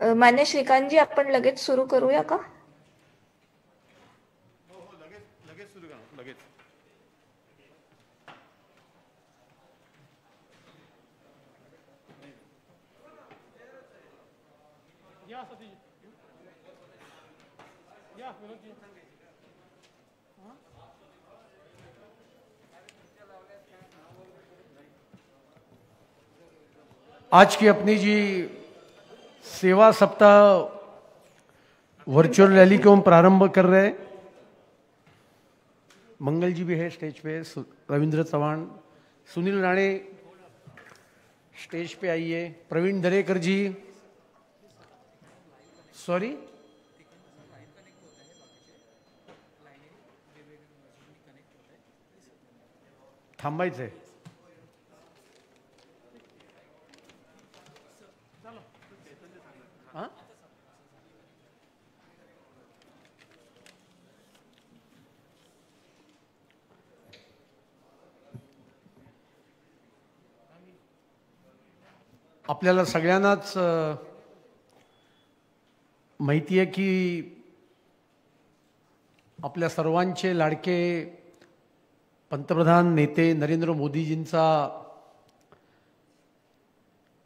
मान्य जी अपन लगे सुरू करू का आज की अपनी जी सेवा सप्ताह वर्चुअल रैली क्यों प्रारंभ कर रहे हैं मंगल जी भी है स्टेज पे रविंद्र चव्हाण सुनील राणे स्टेज पे आइए प्रवीण दरेकर जी सॉरी थांबायचं आहे आपल्याला सगळ्यांनाच माहिती आहे की आपल्या सर्वांचे लाडके पंतप्रधान नेते नरेंद्र मोदीजींचा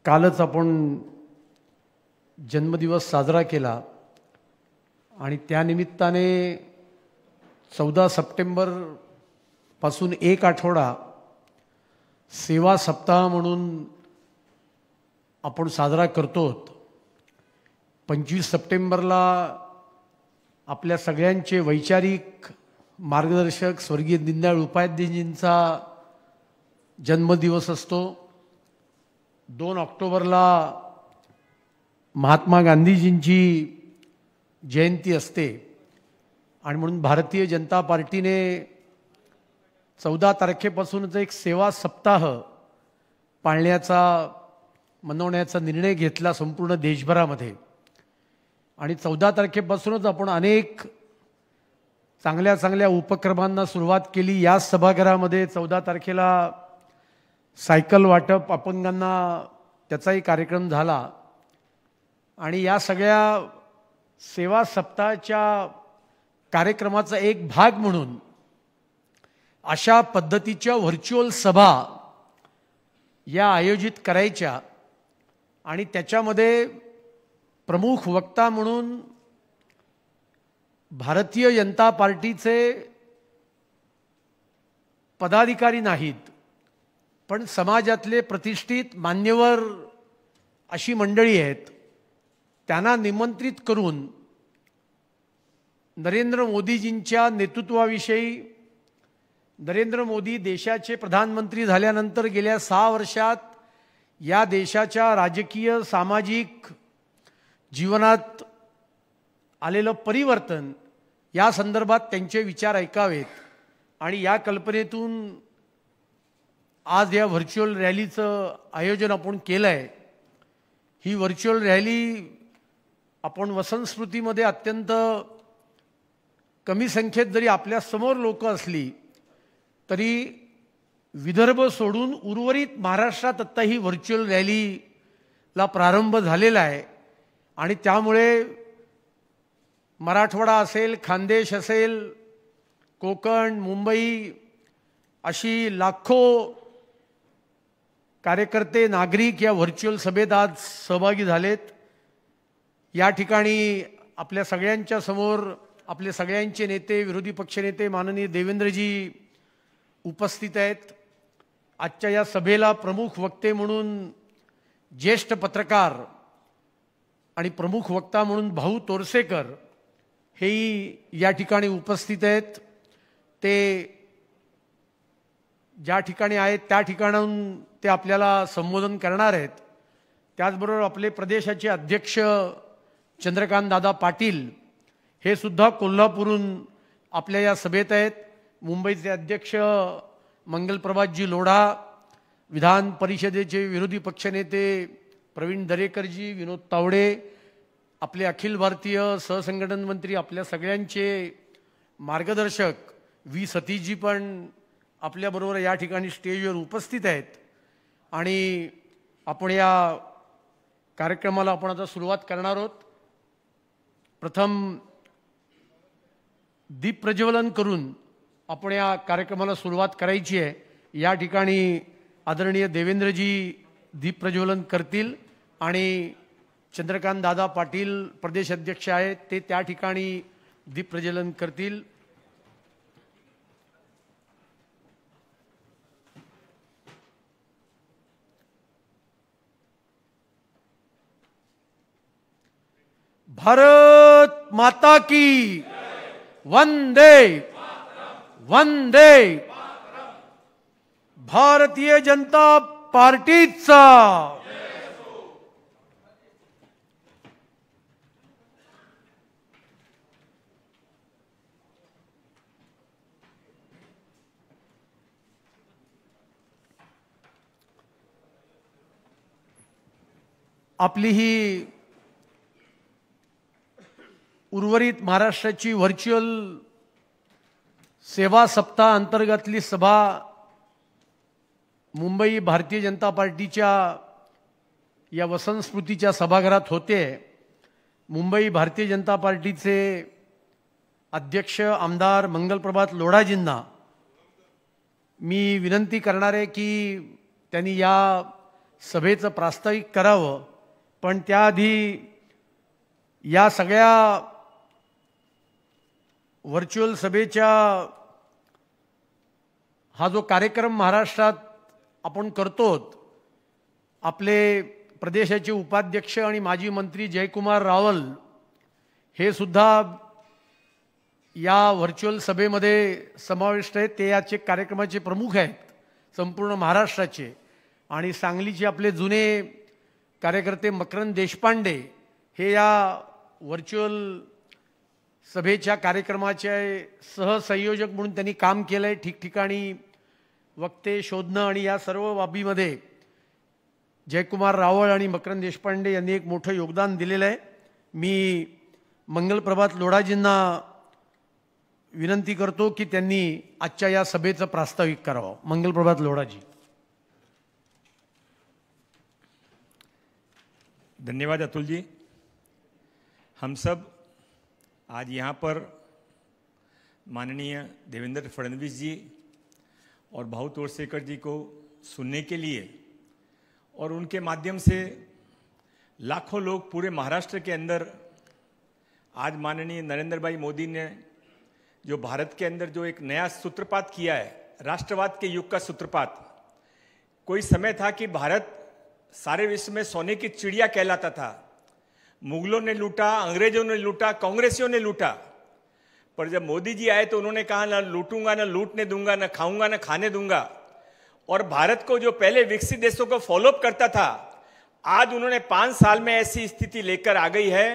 कालच आपण जन्मदिवस साजरा केला आणि त्यानिमित्ताने चौदा सप्टेंबरपासून एक आठवडा सेवा सप्ताह म्हणून आपण साजरा करतो पंचवीस सप्टेंबरला आपल्या सगळ्यांचे वैचारिक मार्गदर्शक स्वर्गीय दीनदयाळ उपाध्यायजींचा जन्मदिवस असतो दोन ऑक्टोबरला महात्मा गांधीजींची जयंती असते आणि म्हणून भारतीय जनता पार्टीने चौदा तारखेपासूनच एक सेवा सप्ताह पाळण्याचा मनवण्याचा निर्णय घेतला संपूर्ण देशभरामध्ये आणि चौदा तारखेपासूनच आपण अनेक चांगल्या चांगल्या उपक्रमांना सुरुवात केली या सभागृहामध्ये चौदा तारखेला सायकल वाटप अपंगांना त्याचाही कार्यक्रम झाला आणि या सगळ्या सेवा सप्ताहाच्या कार्यक्रमाचा एक भाग म्हणून अशा पद्धतीच्या व्हर्च्युअल सभा या आयोजित करायच्या आणि त्याच्यामध्ये प्रमुख वक्ता म्हणून भारतीय जनता पार्टीचे पदाधिकारी नाहीत पण समाजातले प्रतिष्ठित मान्यवर अशी मंडळी आहेत त्यांना निमंत्रित करून नरेंद्र मोदीजींच्या नेतृत्वाविषयी नरेंद्र मोदी देशाचे प्रधानमंत्री झाल्यानंतर गेल्या सहा वर्षात या देशाच्या राजकीय सामाजिक जीवनात आलेलं परिवर्तन या संदर्भात त्यांचे विचार ऐकावेत आणि या कल्पनेतून आज या व्हर्च्युअल रॅलीचं आयोजन आपण केलं आहे ही व्हर्च्युअल रॅली आपण वसंतस्मृतीमध्ये अत्यंत कमी संख्येत जरी आपल्यासमोर लोकं असली तरी विदर्भ सोडून उर्वरित महाराष्ट्रात आत्ता ही व्हर्च्युअल रॅलीला प्रारंभ झालेला आहे आणि त्यामुळे मराठवाडा असेल खानदेश असेल कोकण मुंबई अशी लाखो कार्यकर्ते नागरिक या व्हर्च्युअल सभेत आज सहभागी झालेत या ठिकाणी आपल्या सगळ्यांच्या समोर आपले सगळ्यांचे नेते विरोधी पक्षनेते माननीय देवेंद्रजी उपस्थित आहेत आजच्या या सभेला प्रमुख वक्ते म्हणून ज्येष्ठ पत्रकार आणि प्रमुख वक्ता म्हणून भाऊ तोरसेकर हेही या ठिकाणी उपस्थित आहेत ते ज्या ठिकाणी आहेत त्या ठिकाणाहून ते आपल्याला संबोधन करणार आहेत त्याचबरोबर आपले प्रदेशाचे अध्यक्ष चंद्रकांत दादा पाटील हे सुद्धा कोल्हापूरहून आपल्या या सभेत आहेत मुंबईचे अध्यक्ष मंगलप्रभातजी लोढा विधान परिषदेचे विरोधी पक्षनेते प्रवीण दरेकरजी विनोद तावडे आपले अखिल भारतीय सहसंघटन मंत्री आपल्या सगळ्यांचे मार्गदर्शक व्ही सतीशजी पण आपल्याबरोबर या ठिकाणी स्टेजवर उपस्थित आहेत आणि आपण या कार्यक्रमाला आपण आता सुरुवात करणार आहोत प्रथम प्रज्वलन करून आपण या कार्यक्रमाला सुरुवात करायची आहे या ठिकाणी आदरणीय देवेंद्रजी दीपप्रज्वलन करतील आणि चंद्रकांत दादा पाटील प्रदेश अध्यक्ष आहेत ते त्या ठिकाणी प्रज्वलन करतील भारत माता की वंदे वन वंदे भारतीय जनता पार्टीचा आपली ही उर्वरित महाराष्ट्राची व्हर्च्युअल सेवा सप्ताह अंतर्गतली सभा मुंबई भारतीय जनता पार्टीच्या या वसंत सभागृहात होते मुंबई भारतीय जनता पार्टीचे अध्यक्ष आमदार मंगलप्रभात लोढाजींना मी विनंती करणार आहे की त्यांनी या सभेचं प्रास्ताविक करावं पण त्याआधी या सगळ्या व्हर्च्युअल सभेच्या हा जो कार्यक्रम महाराष्ट्रात आपण करतो आपले प्रदेशाचे उपाध्यक्ष आणि माजी मंत्री जयकुमार रावल हे सुद्धा या व्हर्च्युअल सभेमध्ये समाविष्ट आहेत ते याचे कार्यक्रमाचे प्रमुख आहेत संपूर्ण महाराष्ट्राचे आणि सांगलीचे आपले जुने कार्यकर्ते मकरंद देशपांडे हे या व्हर्च्युअल सभेच्या कार्यक्रमाचे सहसंयोजक म्हणून त्यांनी काम केलं आहे ठिकठिकाणी वक्ते शोधणं आणि या सर्व बाबीमध्ये जयकुमार रावळ आणि मकरंद देशपांडे यांनी एक मोठं योगदान दिलेलं आहे मी मंगलप्रभात लोढाजींना विनंती करतो की त्यांनी आजच्या या सभेचं प्रास्ताविक करावं मंगलप्रभात लोढाजी धन्यवाद अतुलजी हम सब आज यहाँ पर माननीय देवेंद्र फडणवीस जी और भाऊ तोड़सेकर जी को सुनने के लिए और उनके माध्यम से लाखों लोग पूरे महाराष्ट्र के अंदर आज माननीय नरेंद्र भाई मोदी ने जो भारत के अंदर जो एक नया सूत्रपात किया है राष्ट्रवाद के युग का सूत्रपात कोई समय था कि भारत सारे विश्व में सोने की चिड़िया कहलाता था मुगलों ने लूटा अंग्रेजों ने लूटा कांग्रेसियों ने लूटा पर जब मोदी जी आए तो उन्होंने कहा ना लूटूंगा ना लूटने दूंगा ना खाऊंगा ना खाने दूंगा और भारत को जो पहले विकसित देशों को फॉलोअप करता था आज उन्होंने पांच साल में ऐसी स्थिति लेकर आ गई है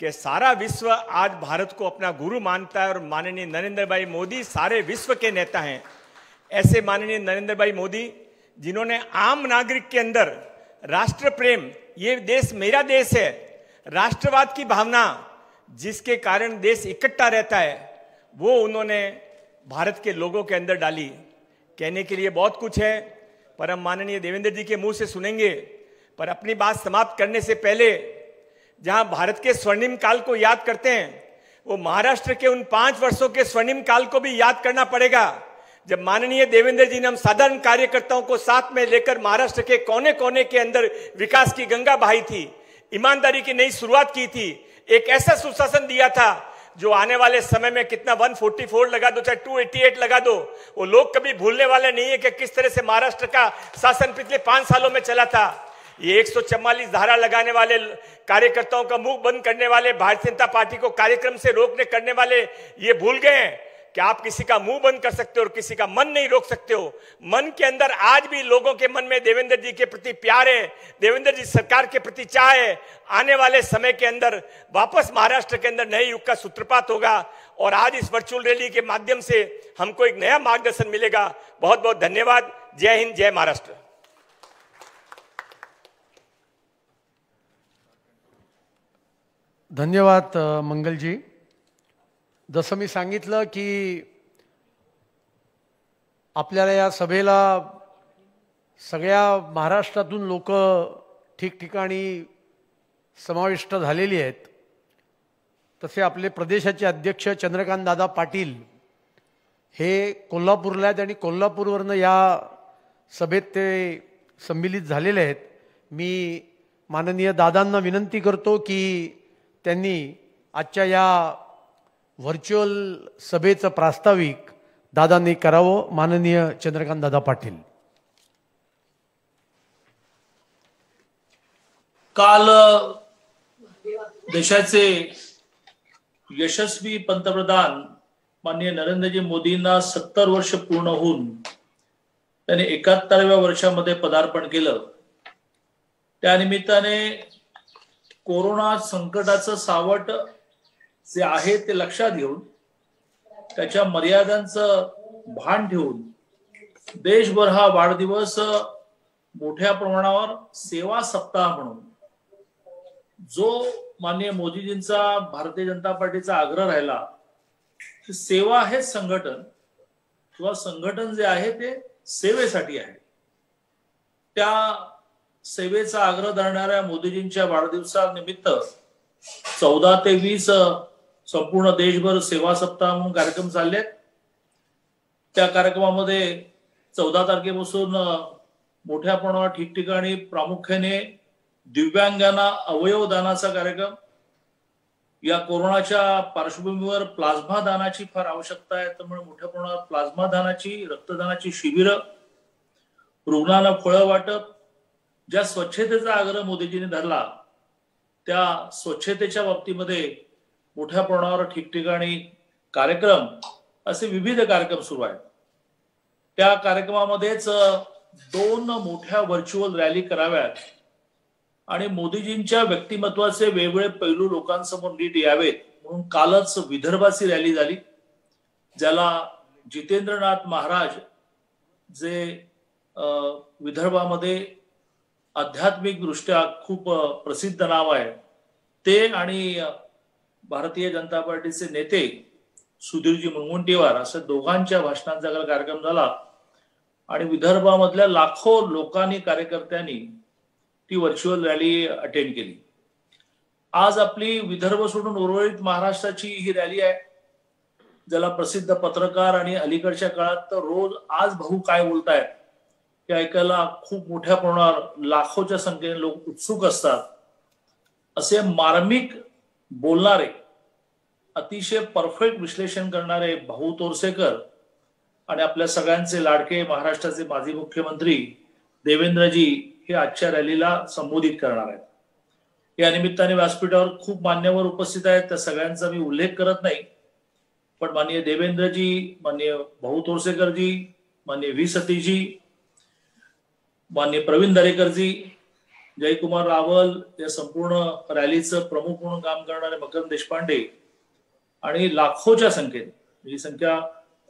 कि सारा विश्व आज भारत को अपना गुरु मानता है और माननीय नरेंद्र भाई मोदी सारे विश्व के नेता हैं ऐसे माननीय नरेंद्र भाई मोदी जिन्होंने आम नागरिक के अंदर राष्ट्र प्रेम ये देश मेरा देश है राष्ट्रवाद की भावना जिसके कारण देश इकट्ठा रहता है वो उन्होंने भारत के लोगों के अंदर डाली कहने के लिए बहुत कुछ है पर हम माननीय देवेंद्र जी के मुंह से सुनेंगे पर अपनी बात समाप्त करने से पहले जहां भारत के स्वर्णिम काल को याद करते हैं वो महाराष्ट्र के उन पांच वर्षों के स्वर्णिम काल को भी याद करना पड़ेगा जब माननीय देवेंद्र जी ने हम साधारण कार्यकर्ताओं को साथ में लेकर महाराष्ट्र के कोने कोने के अंदर विकास की गंगा बहाई थी ईमानदारी की नई शुरुआत की थी एक ऐसा सुशासन दिया था जो आने वाले समय में कितना 144 लगा दो चाहे 288 लगा दो वो लोग कभी भूलने वाले नहीं है कि किस तरह से महाराष्ट्र का शासन पिछले पांच सालों में चला था ये एक धारा लगाने वाले कार्यकर्ताओं का मुंह बंद करने वाले भारतीय जनता पार्टी को कार्यक्रम से रोकने करने वाले ये भूल गए हैं कि आप किसी का मुंह बंद कर सकते हो और किसी का मन नहीं रोक सकते हो मन के अंदर आज भी लोगों के मन में देवेंद्र जी के प्रति प्यार है देवेंद्र जी सरकार के प्रति चाह है आने वाले समय के अंदर वापस महाराष्ट्र के अंदर नए युग का सूत्रपात होगा और आज इस वर्चुअल रैली के माध्यम से हमको एक नया मार्गदर्शन मिलेगा बहुत बहुत धन्यवाद जय हिंद जय महाराष्ट्र धन्यवाद मंगल जी जसं मी सांगितलं की आपल्याला या सभेला सगळ्या महाराष्ट्रातून लोक ठिकठिकाणी समाविष्ट झालेली आहेत तसे आपले प्रदेशाचे अध्यक्ष दादा पाटील हे कोल्हापूरला आहेत आणि कोल्हापूरवरनं या सभेत ते संमिलित झालेले आहेत मी माननीय दादांना विनंती करतो की त्यांनी आजच्या या व्हर्च्युअल सभेचं प्रास्ताविक दादांनी करावं माननीय चंद्रकांत दादा पाटील काल देशाचे यशस्वी पंतप्रधान माननीय नरेंद्रजी मोदींना सत्तर वर्ष पूर्ण होऊन त्यांनी एकाहत्तराव्या वर्षामध्ये पदार्पण केलं त्यानिमित्ताने कोरोना संकटाचं सावट जे आहे ते लक्षात घेऊन त्याच्या मर्यादांचं भान ठेवून देशभर हा वाढदिवस मोठ्या प्रमाणावर सेवा सप्ताह म्हणून जो माननीय मोदीजींचा भारतीय जनता पार्टीचा आग्रह राहिला सेवा हे संघटन किंवा संघटन जे आहे ते सेवेसाठी आहे त्या सेवेचा आग्रह धरणाऱ्या मोदीजींच्या वाढदिवसानिमित्त चौदा ते वीस संपूर्ण देशभर सेवा सप्ताह म्हणून कार्यक्रम चालले त्या कार्यक्रमामध्ये चौदा तारखेपासून मोठ्या प्रमाणावर ठिकठिकाणी प्रामुख्याने दिव्यांगांना अवयवदानाचा कार्यक्रम या कोरोनाच्या पार्श्वभूमीवर प्लाझ्मा दानाची फार आवश्यकता आहे त्यामुळे मोठ्या प्रमाणात प्लाझ्मा दानाची रक्तदानाची शिबिरं रुग्णाला फळं वाटप ज्या स्वच्छतेचा आग्रह मोदीजींनी धरला त्या स्वच्छतेच्या बाबतीमध्ये मोठ्या प्रमाणावर ठिकठिकाणी कार्यक्रम असे विविध कार्यक्रम सुरू आहेत त्या कार्यक्रमामध्येच दोन मोठ्या व्हर्च्युअल रॅली कराव्यात आणि मोदीजींच्या व्यक्तिमत्वाचे वेगवेगळे पैलू लोकांसमोर नीट यावेत म्हणून कालच विदर्भाची रॅली झाली ज्याला जितेंद्रनाथ महाराज जे विदर्भामध्ये आध्यात्मिक दृष्ट्या खूप प्रसिद्ध नाव आहे ते आणि भारतीय जनता पार्टीचे नेते सुधीरजी मुनगुंटीवार असं दोघांच्या भाषणांचा काल कार्यक्रम झाला आणि विदर्भामधल्या लाखो लोकांनी कार्यकर्त्यांनी ती व्हर्च्युअल रॅली अटेंड केली आज आपली विदर्भ सोडून उर्वरित महाराष्ट्राची ही रॅली आहे ज्याला प्रसिद्ध पत्रकार आणि अलीकडच्या काळात तर रोज आज भाऊ काय बोलतायत ते ऐकायला खूप मोठ्या प्रमाणावर लाखोच्या संख्येने लोक उत्सुक असतात असे मार्मिक बोलणारे अतिशय परफेक्ट विश्लेषण करणारे भाऊ तोरसेकर आणि आपल्या सगळ्यांचे लाडके महाराष्ट्राचे माजी मुख्यमंत्री देवेंद्रजी हे आजच्या रॅलीला संबोधित करणार आहेत या निमित्ताने व्यासपीठावर खूप मान्यवर उपस्थित आहेत त्या सगळ्यांचा मी उल्लेख करत नाही पण माननीय देवेंद्रजी माननीय भाऊ तोरसेकरजी माननीय व्ही सतीजी माननीय प्रवीण दरेकरजी जयकुमार रावल या संपूर्ण रॅलीचं प्रमुख म्हणून काम करणारे मकरंद देशपांडे आणि लाखोच्या संख्येने म्हणजे ही संख्या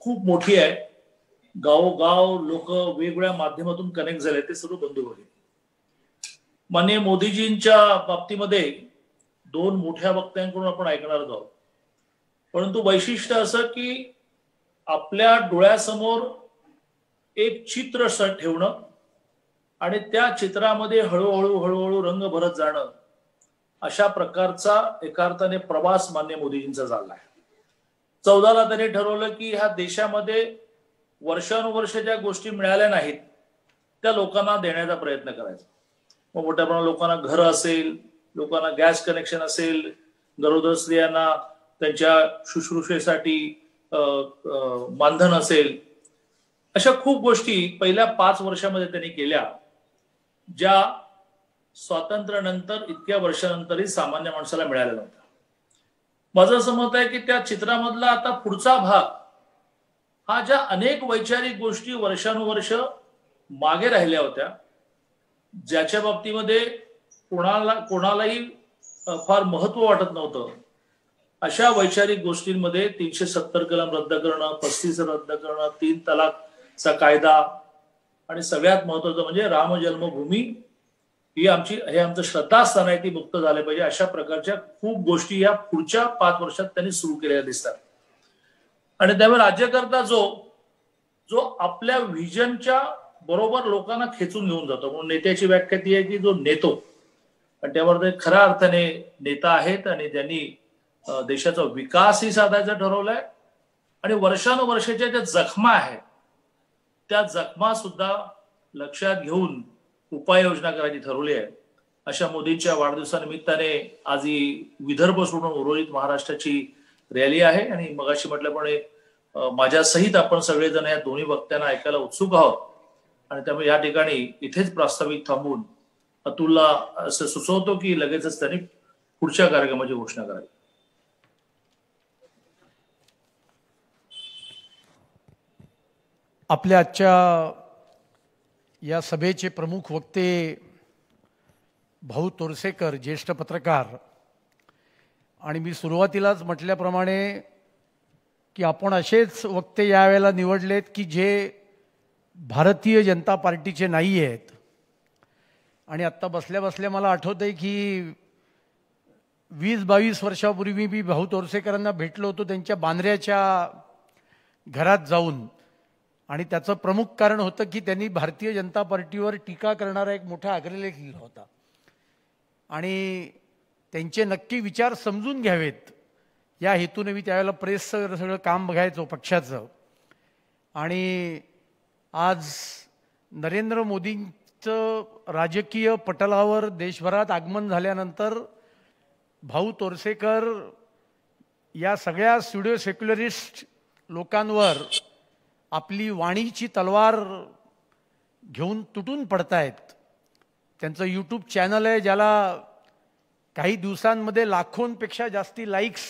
खूप मोठी आहे गावोगाव लोक वेगवेगळ्या माध्यमातून कनेक्ट झाले ते सर्व बंधू होते माननीय मोदीजींच्या बाबतीमध्ये दोन मोठ्या वक्त्यांकडून आपण ऐकणार आहोत परंतु वैशिष्ट्य असं की आपल्या डोळ्यासमोर एक चित्र ठेवणं आणि त्या चित्रामध्ये हळूहळू हळूहळू रंग भरत जाणं अशा प्रकारचा एका अर्थाने प्रवास मान्य मोदीजींचा आहे चौदाला त्यांनी ठरवलं की ह्या देशामध्ये वर्षानुवर्ष ज्या गोष्टी मिळाल्या नाहीत त्या लोकांना देण्याचा प्रयत्न करायचा मग मोठ्या प्रमाणात लोकांना घर असेल लोकांना गॅस कनेक्शन असेल गरोदर स्त्रियांना त्यांच्या शुश्रूषेसाठी मानधन असेल अशा खूप गोष्टी पहिल्या पाच वर्षामध्ये त्यांनी केल्या ज्या स्वातंत्र्यानंतर इतक्या वर्षानंतरही सामान्य माणसाला मिळालेला होता माझं असं मत आहे की त्या चित्रामधला आता पुढचा भाग हा ज्या अनेक वैचारिक गोष्टी वर्षानुवर्ष मागे राहिल्या होत्या ज्याच्या बाबतीमध्ये कोणाला कोणालाही फार महत्व वाटत नव्हतं अशा वैचारिक गोष्टींमध्ये तीनशे सत्तर कलम रद्द करणं पस्तीस रद्द करणं तीन तलाकचा कायदा आणि सगळ्यात महत्वाचं म्हणजे राम जन्मभूमी ही आमची हे आमचं श्रद्धास्थान आहे ती मुक्त झाले पाहिजे अशा प्रकारच्या खूप गोष्टी या पुढच्या पाच वर्षात त्यांनी सुरू केलेल्या दिसतात आणि त्यामुळे राज्यकर्ता जो जो आपल्या व्हिजनच्या बरोबर लोकांना खेचून घेऊन जातो म्हणून नेत्याची व्याख्या ती आहे की जो नेतो आणि त्यावर खऱ्या अर्थाने नेता आहेत आणि त्यांनी देशाचा विकासही साधायचं ठरवलंय आणि वर्षानुवर्षाच्या ज्या जखमा आहेत त्या जखमा सुद्धा लक्षात घेऊन उपाययोजना करायची ठरवली आहे अशा मोदींच्या वाढदिवसानिमित्ताने आज ही विदर्भ सोडून उर्वरित महाराष्ट्राची रॅली आहे आणि मगाशी म्हटल्याप्रमाणे माझ्यासहित सहित आपण सगळेजण या दोन्ही वक्त्यांना ऐकायला उत्सुक आहोत आणि त्यामुळे या ठिकाणी इथेच प्रास्ताविक थांबून अतुलला असं सुचवतो की लगेचच त्यांनी पुढच्या कार्यक्रमाची घोषणा करावी आपल्या आजच्या या सभेचे प्रमुख वक्ते भाऊ तोरसेकर ज्येष्ठ पत्रकार आणि मी सुरुवातीलाच म्हटल्याप्रमाणे की आपण असेच वक्ते यावेळेला निवडलेत की जे भारतीय जनता पार्टीचे नाही आहेत आणि आत्ता बसल्या बसल्या मला आठवत आहे की वीस बावीस वर्षापूर्वी मी भाऊ तोरसेकरांना भेटलो होतो त्यांच्या बांद्र्याच्या घरात जाऊन आणि त्याचं प्रमुख कारण होतं की त्यांनी भारतीय जनता पार्टीवर टीका करणारा एक मोठा अग्रलेख लिहिला होता आणि त्यांचे नक्की विचार समजून घ्यावेत या हेतूने मी त्यावेळेला प्रेसचं सगळं काम बघायचो पक्षाचं आणि आज नरेंद्र मोदींचं राजकीय पटलावर देशभरात आगमन झाल्यानंतर भाऊ तोरसेकर या सगळ्या स्टुडिओ सेक्युलरिस्ट लोकांवर आपली वाणीची तलवार घेऊन तुटून पडतायत त्यांचं यूट्यूब चॅनल आहे ज्याला काही दिवसांमध्ये लाखोंपेक्षा जास्ती लाईक्स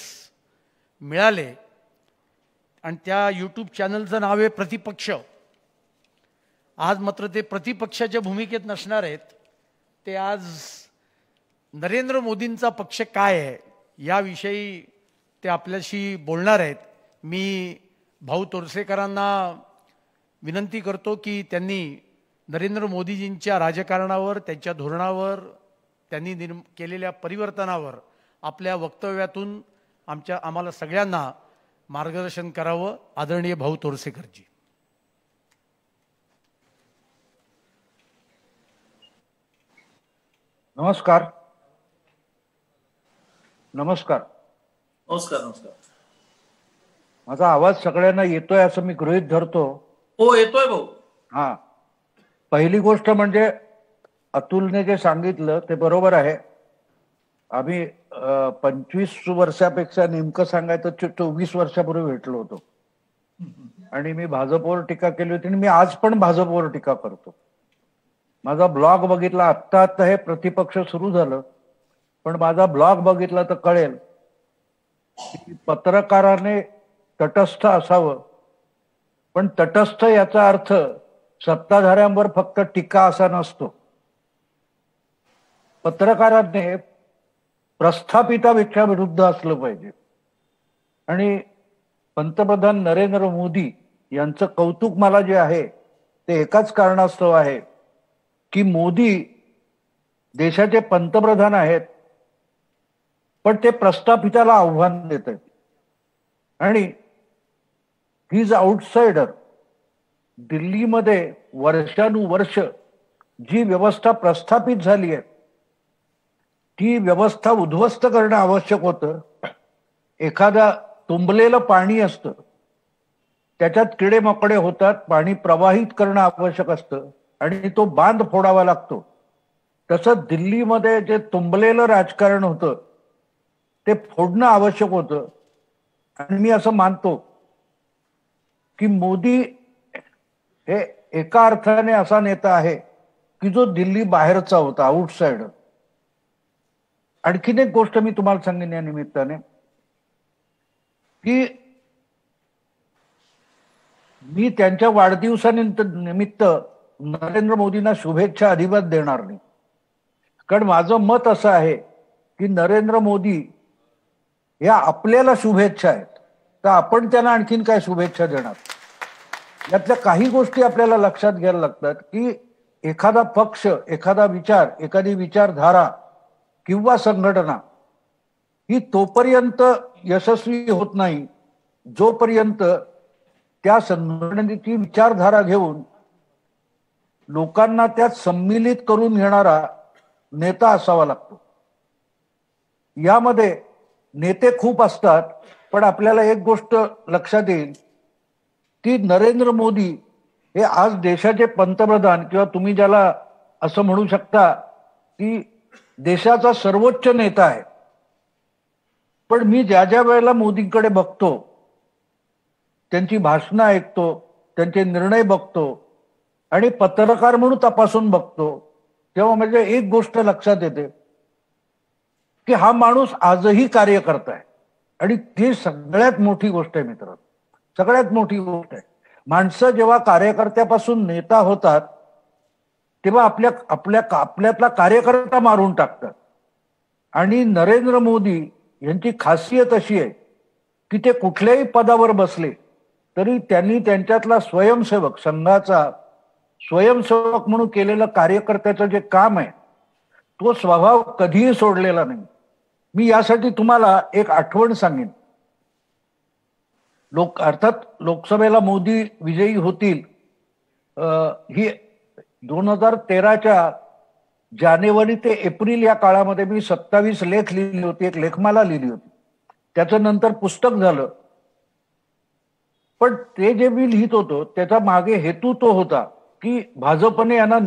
मिळाले आणि त्या यूट्यूब चॅनलचं नाव आहे प्रतिपक्ष आज मात्र ते प्रतिपक्षाच्या भूमिकेत नसणार आहेत ते आज नरेंद्र मोदींचा पक्ष काय आहे याविषयी ते आपल्याशी बोलणार आहेत मी भाऊ तोरसेकरांना विनंती करतो की त्यांनी नरेंद्र मोदीजींच्या राजकारणावर त्यांच्या धोरणावर त्यांनी निर्म केलेल्या परिवर्तनावर आपल्या वक्तव्यातून आमच्या आम्हाला सगळ्यांना मार्गदर्शन करावं आदरणीय भाऊ तोरसेकरजी नमस्कार नमस्कार नमस्कार नमस्कार माझा आवाज सगळ्यांना येतोय असं मी गृहित धरतो हो येतोय भाऊ हा पहिली गोष्ट म्हणजे अतुलने जे सांगितलं ते बरोबर आहे आम्ही पंचवीस वर्षापेक्षा नेमकं सांगायचं चोवीस वर्षापूर्वी भेटलो होतो आणि मी भाजपवर टीका केली होती आणि मी आज पण भाजपवर टीका करतो माझा ब्लॉग बघितला आत्ता आत्ता हे प्रतिपक्ष सुरू झालं पण माझा ब्लॉग बघितला तर कळेल पत्रकाराने तटस्थ असावं पण तटस्थ याचा अर्थ सत्ताधाऱ्यांवर फक्त टीका असा नसतो पत्रकारांनी प्रस्थापितापेक्षा विरुद्ध असलं पाहिजे आणि पंतप्रधान नरेंद्र मोदी यांचं कौतुक मला जे आहे ते एकाच कारणास्तव आहे की मोदी देशाचे पंतप्रधान आहेत पण ते प्रस्थापिताला आव्हान देत आहेत आणि ही इज आउटसाइडर दिल्लीमध्ये वर्षानुवर्ष जी व्यवस्था प्रस्थापित झाली आहे ती व्यवस्था उद्ध्वस्त करणं आवश्यक होतं एखादा तुंबलेलं पाणी असतं त्याच्यात किडे मकडे होतात पाणी प्रवाहित करणं आवश्यक असतं आणि तो बांध फोडावा लागतो तसं दिल्लीमध्ये जे तुंबलेलं राजकारण होतं ते फोडणं आवश्यक होतं आणि मी असं मानतो की मोदी हे एका अर्थाने असा नेता आहे की जो दिल्ली बाहेरचा होता आउटसाइड आणखीन एक गोष्ट मी तुम्हाला सांगेन या निमित्ताने की मी त्यांच्या वाढदिवसानिमित्त निमित्त नरेंद्र मोदींना शुभेच्छा अधिवाद देणार नाही कारण माझं मत असं आहे की नरेंद्र मोदी या आपल्याला शुभेच्छा आहेत तर आपण त्यांना आणखीन काय शुभेच्छा देणार यातल्या काही गोष्टी आपल्याला लक्षात घ्यायला लागतात की एखादा पक्ष एखादा विचार एखादी विचारधारा किंवा संघटना ही तोपर्यंत यशस्वी होत नाही जोपर्यंत त्या संघटनेची विचारधारा घेऊन लोकांना त्यात संमिलित करून घेणारा नेता असावा लागतो यामध्ये नेते खूप असतात पण आपल्याला एक गोष्ट लक्षात येईल की नरेंद्र मोदी हे आज देशाचे पंतप्रधान किंवा तुम्ही ज्याला असं म्हणू शकता की देशाचा सर्वोच्च नेता आहे पण मी ज्या ज्या वेळेला मोदींकडे बघतो त्यांची भाषणं ऐकतो त्यांचे निर्णय बघतो आणि पत्रकार म्हणून तपासून बघतो तेव्हा म्हणजे एक गोष्ट लक्षात येते की हा माणूस आजही कार्य करताय आणि ती सगळ्यात मोठी गोष्ट आहे मित्र सगळ्यात मोठी गोष्ट आहे माणसं जेव्हा कार्यकर्त्यापासून नेता होतात तेव्हा आपल्या आपल्या आपल्यातला कार्यकर्ता मारून टाकतात आणि नरेंद्र मोदी यांची खासियत अशी आहे की ते कुठल्याही पदावर बसले तरी त्यांनी त्यांच्यातला स्वयंसेवक संघाचा स्वयंसेवक म्हणून केलेलं कार्यकर्त्याचं जे काम आहे तो स्वभाव कधीही सोडलेला नाही मी यासाठी तुम्हाला एक आठवण सांगेन लोक अर्थात लोकसभेला मोदी विजयी होतील ही दोन हजार तेराच्या जानेवारी ते एप्रिल या काळामध्ये मी सत्तावीस लेख लिहिली होती एक लेखमाला लिहिली होती त्याचं नंतर पुस्तक झालं पण ते जे मी लिहित होतो त्याचा मागे हेतू तो होता की भाजपने यांना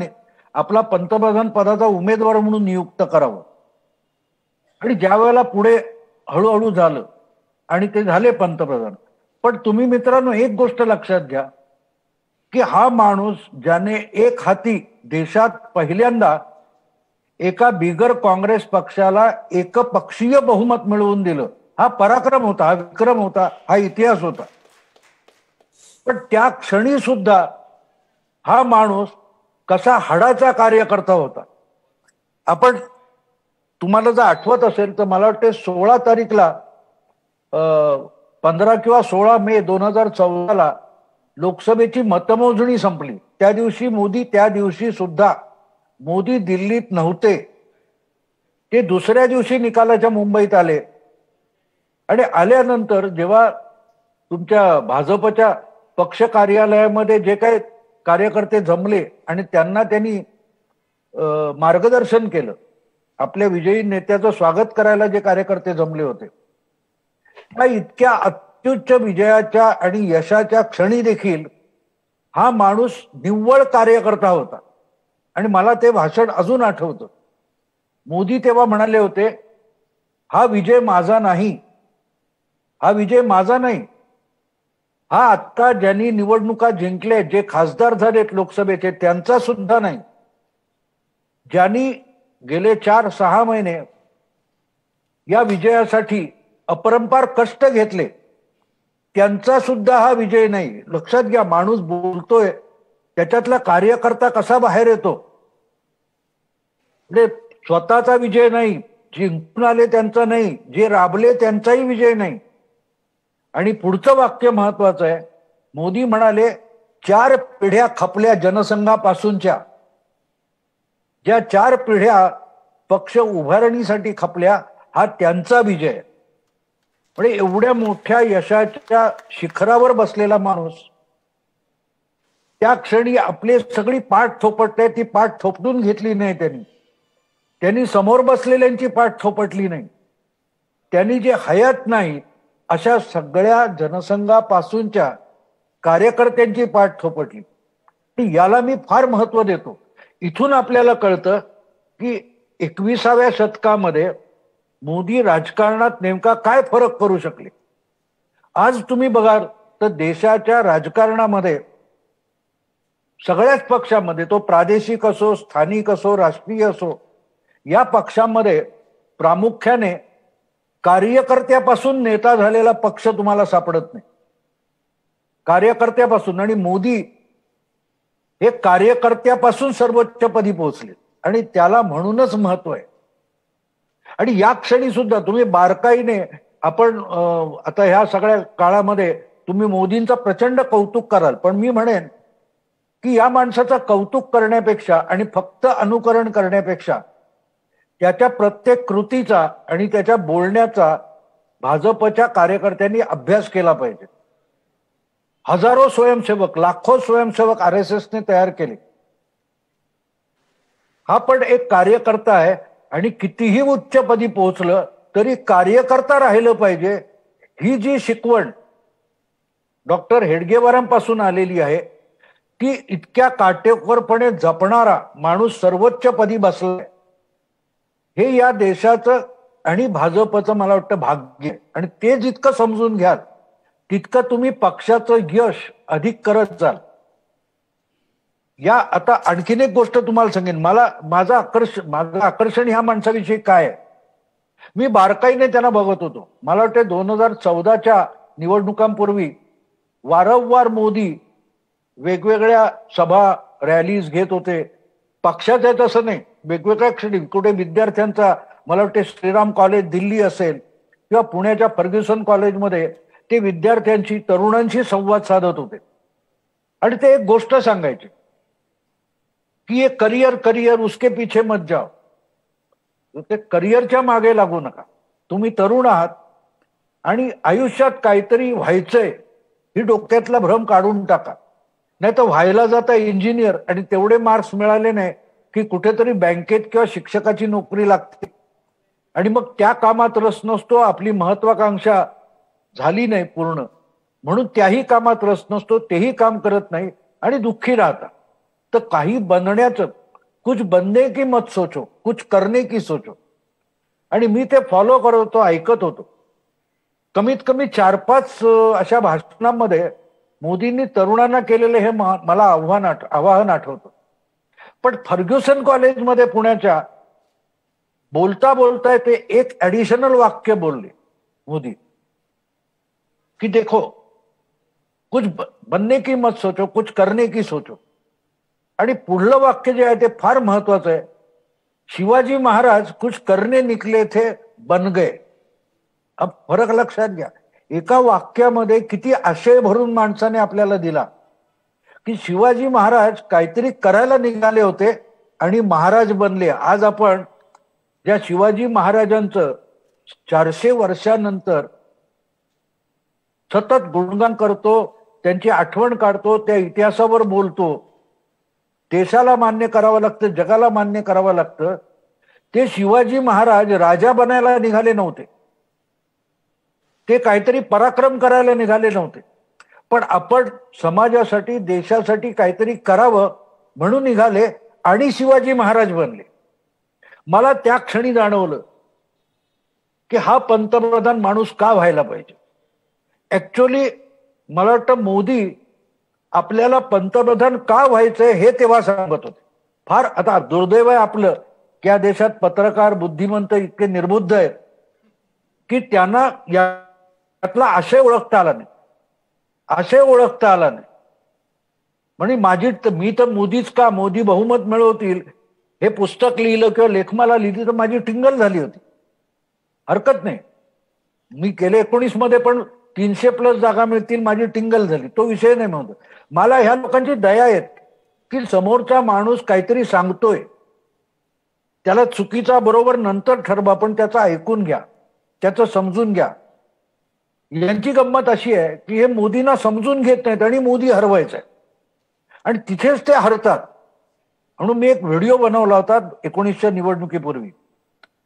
आपला पंतप्रधान पदाचा उमेदवार म्हणून नियुक्त करावं आणि ज्या वेळेला पुढे हळूहळू झालं आणि ते झाले पंतप्रधान पण तुम्ही मित्रांनो एक गोष्ट लक्षात घ्या की हा माणूस ज्याने एक हाती देशात पहिल्यांदा एका बिगर काँग्रेस पक्षाला एकपक्षीय बहुमत मिळवून दिलं हा पराक्रम होता हा विक्रम होता हा इतिहास होता पण त्या क्षणी सुद्धा हा माणूस कसा हाडाचा कार्यकर्ता होता आपण तुम्हाला जर आठवत असेल तर मला वाटते सोळा तारीखला पंधरा किंवा सोळा मे दोन हजार चौदाला लोकसभेची मतमोजणी संपली त्या दिवशी मोदी त्या दिवशी सुद्धा मोदी दिल्लीत नव्हते ते दुसऱ्या दिवशी निकालाच्या मुंबईत आले आणि आल्यानंतर जेव्हा तुमच्या भाजपच्या पक्ष कार्यालयामध्ये जे काही कार्यकर्ते जमले आणि त्यांना त्यांनी मार्गदर्शन केलं आपल्या विजयी नेत्याचं स्वागत करायला जे कार्यकर्ते जमले होते त्या इतक्या अत्युच्च विजयाच्या आणि यशाच्या क्षणी देखील हा माणूस निव्वळ कार्यकर्ता होता आणि मला ते भाषण अजून आठवतं मोदी तेव्हा म्हणाले होते हा विजय माझा नाही हा विजय माझा नाही हा आत्ता ज्यांनी निवडणुका जिंकले जे खासदार झालेत लोकसभेचे त्यांचा सुद्धा नाही ज्यांनी गेले चार सहा महिने या विजयासाठी अपरंपार कष्ट घेतले त्यांचा सुद्धा हा विजय नाही लक्षात घ्या माणूस बोलतोय त्याच्यातला कार्यकर्ता कसा बाहेर येतो म्हणजे स्वतःचा विजय नाही जिंकून आले त्यांचा नाही जे राबले त्यांचाही विजय नाही आणि पुढचं वाक्य महत्वाचं आहे मोदी म्हणाले चार पिढ्या खपल्या जनसंघापासूनच्या ज्या चार पिढ्या पक्ष उभारणीसाठी खपल्या हा त्यांचा विजय म्हणजे एवढ्या मोठ्या यशाच्या शिखरावर बसलेला माणूस त्या क्षणी आपले सगळी पाठ थोपटते ती पाठ थोपटून घेतली नाही त्यांनी त्यांनी समोर बसलेल्यांची पाठ थोपटली नाही त्यांनी जे हयात नाही अशा सगळ्या जनसंघापासूनच्या कार्यकर्त्यांची पाठ थोपटली याला मी फार महत्व देतो इथून आपल्याला कळतं की एकविसाव्या शतकामध्ये मोदी राजकारणात नेमका काय फरक करू शकले आज तुम्ही बघाल तर देशाच्या राजकारणामध्ये सगळ्याच पक्षामध्ये तो प्रादेशिक असो स्थानिक असो राष्ट्रीय असो या पक्षामध्ये प्रामुख्याने कार्यकर्त्यापासून नेता झालेला पक्ष तुम्हाला सापडत नाही कार्यकर्त्यापासून आणि मोदी हे कार्यकर्त्यापासून सर्वोच्च पदी पोहोचले आणि त्याला म्हणूनच महत्व आहे आणि या क्षणी सुद्धा तुम्ही बारकाईने आपण आता ह्या सगळ्या काळामध्ये तुम्ही मोदींचा प्रचंड कौतुक कराल पण मी म्हणेन की या माणसाचा कौतुक करण्यापेक्षा आणि फक्त अनुकरण करण्यापेक्षा त्याच्या प्रत्येक कृतीचा आणि त्याच्या बोलण्याचा भाजपच्या कार्यकर्त्यांनी अभ्यास केला पाहिजे हजारो स्वयंसेवक लाखो स्वयंसेवक आर एस एसने तयार केले हा पण एक कार्यकर्ता आहे आणि कितीही उच्चपदी पोहोचलं तरी कार्यकर्ता राहिलं पाहिजे ही जी शिकवण डॉक्टर हेडगेवारांपासून आलेली आहे ती इतक्या काटेकोरपणे जपणारा माणूस सर्वोच्च पदी बसलाय हे या देशाचं आणि भाजपचं मला वाटतं भाग्य आणि ते जितकं समजून घ्याल तितकं तुम्ही पक्षाचं यश अधिक करत जाल या आता आणखीन एक गोष्ट तुम्हाला सांगेन मला माझं आकर्षण माझं आकर्षण ह्या माणसाविषयी काय आहे मी बारकाईने त्यांना बघत होतो मला वाटते दोन हजार चौदाच्या निवडणुकांपूर्वी वारंवार मोदी वेगवेगळ्या सभा रॅलीज घेत होते पक्षात येत तसं नाही वेगवेगळ्या क्षणी कुठे विद्यार्थ्यांचा मला वाटते श्रीराम कॉलेज दिल्ली असेल किंवा पुण्याच्या फर्ग्युसन कॉलेजमध्ये ते विद्यार्थ्यांशी तरुणांशी संवाद साधत होते आणि ते एक गोष्ट सांगायची की एक करिअर करिअर उसके पीछे मत जाओ ते करिअरच्या मागे लागू नका तुम्ही तरुण आहात आणि आयुष्यात काहीतरी व्हायचंय ही डोक्यातला भ्रम काढून टाका नाही तर व्हायला जाता इंजिनियर आणि तेवढे मार्क्स मिळाले नाही की कुठेतरी बँकेत किंवा शिक्षकाची नोकरी लागते आणि मग त्या कामात रस नसतो आपली महत्वाकांक्षा झाली नाही पूर्ण म्हणून त्याही कामात रस नसतो तेही काम करत नाही आणि दुःखी राहता तर काही बनण्याचं कुछ बनणे की मत सोचो कुछ करणे की सोचो आणि मी ते फॉलो करत होतो ऐकत होतो कमीत कमी चार पाच अशा भाषणांमध्ये मोदींनी तरुणांना केलेले हे मला आव्हान आठ आवाहन आठवतं पण फर्ग्युसन कॉलेजमध्ये पुण्याच्या बोलता बोलताय ते एक ऍडिशनल वाक्य बोलले मोदी कि देखो कुछ बनने की मत सोचो कुछ करणे की सोचो आणि पुढलं वाक्य जे आहे ते फार महत्वाचं आहे शिवाजी महाराज कुछ करणे निकले थे बन गए अब फरक लक्षात घ्या एका वाक्यामध्ये किती आशय भरून माणसाने आपल्याला दिला की शिवाजी महाराज काहीतरी करायला निघाले होते आणि महाराज बनले आज आपण ज्या शिवाजी महाराजांचं चारशे वर्षानंतर सतत गुणगान करतो त्यांची आठवण काढतो त्या इतिहासावर बोलतो देशाला मान्य करावं लागतं जगाला मान्य करावं लागतं ते शिवाजी महाराज राजा बनायला निघाले नव्हते ते काहीतरी पराक्रम करायला निघाले नव्हते पण आपण समाजासाठी देशासाठी काहीतरी करावं म्हणून निघाले आणि शिवाजी महाराज बनले मला त्या क्षणी जाणवलं की हा पंतप्रधान माणूस का व्हायला पाहिजे ऍक्च्युली मला वाटतं मोदी आपल्याला पंतप्रधान का व्हायचंय हे तेव्हा सांगत होते फार आता दुर्दैव आहे आपलं की या देशात पत्रकार बुद्धिमंत इतके निर्बुद्ध आहेत की त्यांना यातला आशय ओळखता आला नाही आशय ओळखता आला नाही म्हणजे माझी मी तर मोदीच का मोदी बहुमत मिळवतील हे पुस्तक लिहिलं किंवा लेखमाला लिहिली तर माझी टिंगल झाली होती हरकत नाही मी केले एकोणीस मध्ये पण तीनशे प्लस जागा मिळतील माझी टिंगल झाली तो विषय नाही म्हणतो मला ह्या लोकांची दया येत की समोरचा माणूस काहीतरी सांगतोय त्याला चुकीचा बरोबर नंतर ठरवा पण त्याचं ऐकून घ्या त्याचं समजून घ्या यांची गंमत अशी आहे की हे मोदींना समजून घेत नाहीत आणि मोदी हरवायचं आहे आणि तिथेच ते हरतात म्हणून मी एक व्हिडिओ बनवला होता एकोणीसच्या निवडणुकीपूर्वी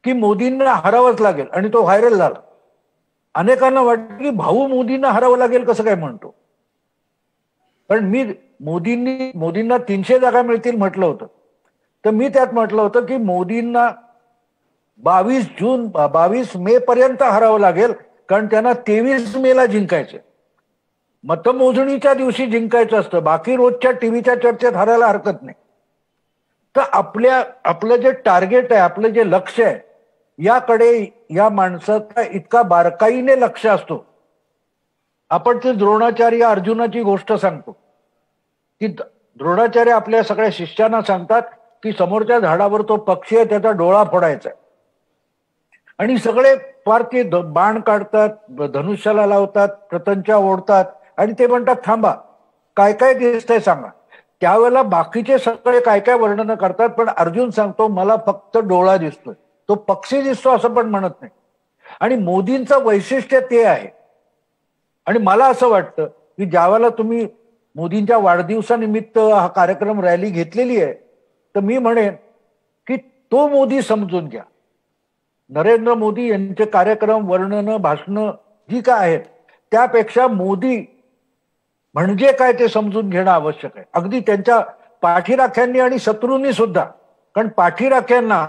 की मोदींना हरावंच लागेल आणि तो व्हायरल झाला अनेकांना वाटतं की भाऊ मोदींना हरावं लागेल कसं काय म्हणतो कारण मी मोदींनी मोदींना तीनशे जागा मिळतील म्हटलं होतं तर मी त्यात म्हटलं होतं की मोदींना बावीस जून बावीस मे पर्यंत हरावं लागेल कारण त्यांना तेवीस मेला जिंकायचं मतमोजणीच्या दिवशी जिंकायचं असतं बाकी रोजच्या टीव्हीच्या चर्चेत हरायला हरकत नाही तर आपल्या आपलं जे टार्गेट आहे आपलं जे लक्ष आहे याकडे या माणसाचा इतका बारकाईने लक्ष असतो आपण ते द्रोणाचार्य अर्जुनाची गोष्ट सांगतो की द्रोणाचार्य आपल्या सगळ्या शिष्यांना सांगतात की समोरच्या झाडावर तो पक्षी आहे त्याचा डोळा फोडायचा आणि सगळे फार ते बाण काढतात धनुष्याला लावतात प्रतंच्या ओढतात आणि ते म्हणतात थांबा काय काय दिसतंय सांगा त्यावेळेला बाकीचे सगळे काय काय वर्णन करतात पण अर्जुन सांगतो मला फक्त डोळा दिसतोय तो पक्षी दिसतो असं पण म्हणत नाही आणि मोदींचं वैशिष्ट्य ते आहे आणि मला असं वाटतं की ज्यावेळेला तुम्ही मोदींच्या वाढदिवसानिमित्त हा कार्यक्रम रॅली घेतलेली आहे तर मी म्हणेन की तो मोदी समजून घ्या नरेंद्र मोदी यांचे कार्यक्रम वर्णनं भाषणं जी काय आहेत त्यापेक्षा मोदी म्हणजे काय ते समजून घेणं आवश्यक आहे अगदी त्यांच्या पाठीराख्यांनी आणि शत्रूंनी सुद्धा कारण पाठीराख्यांना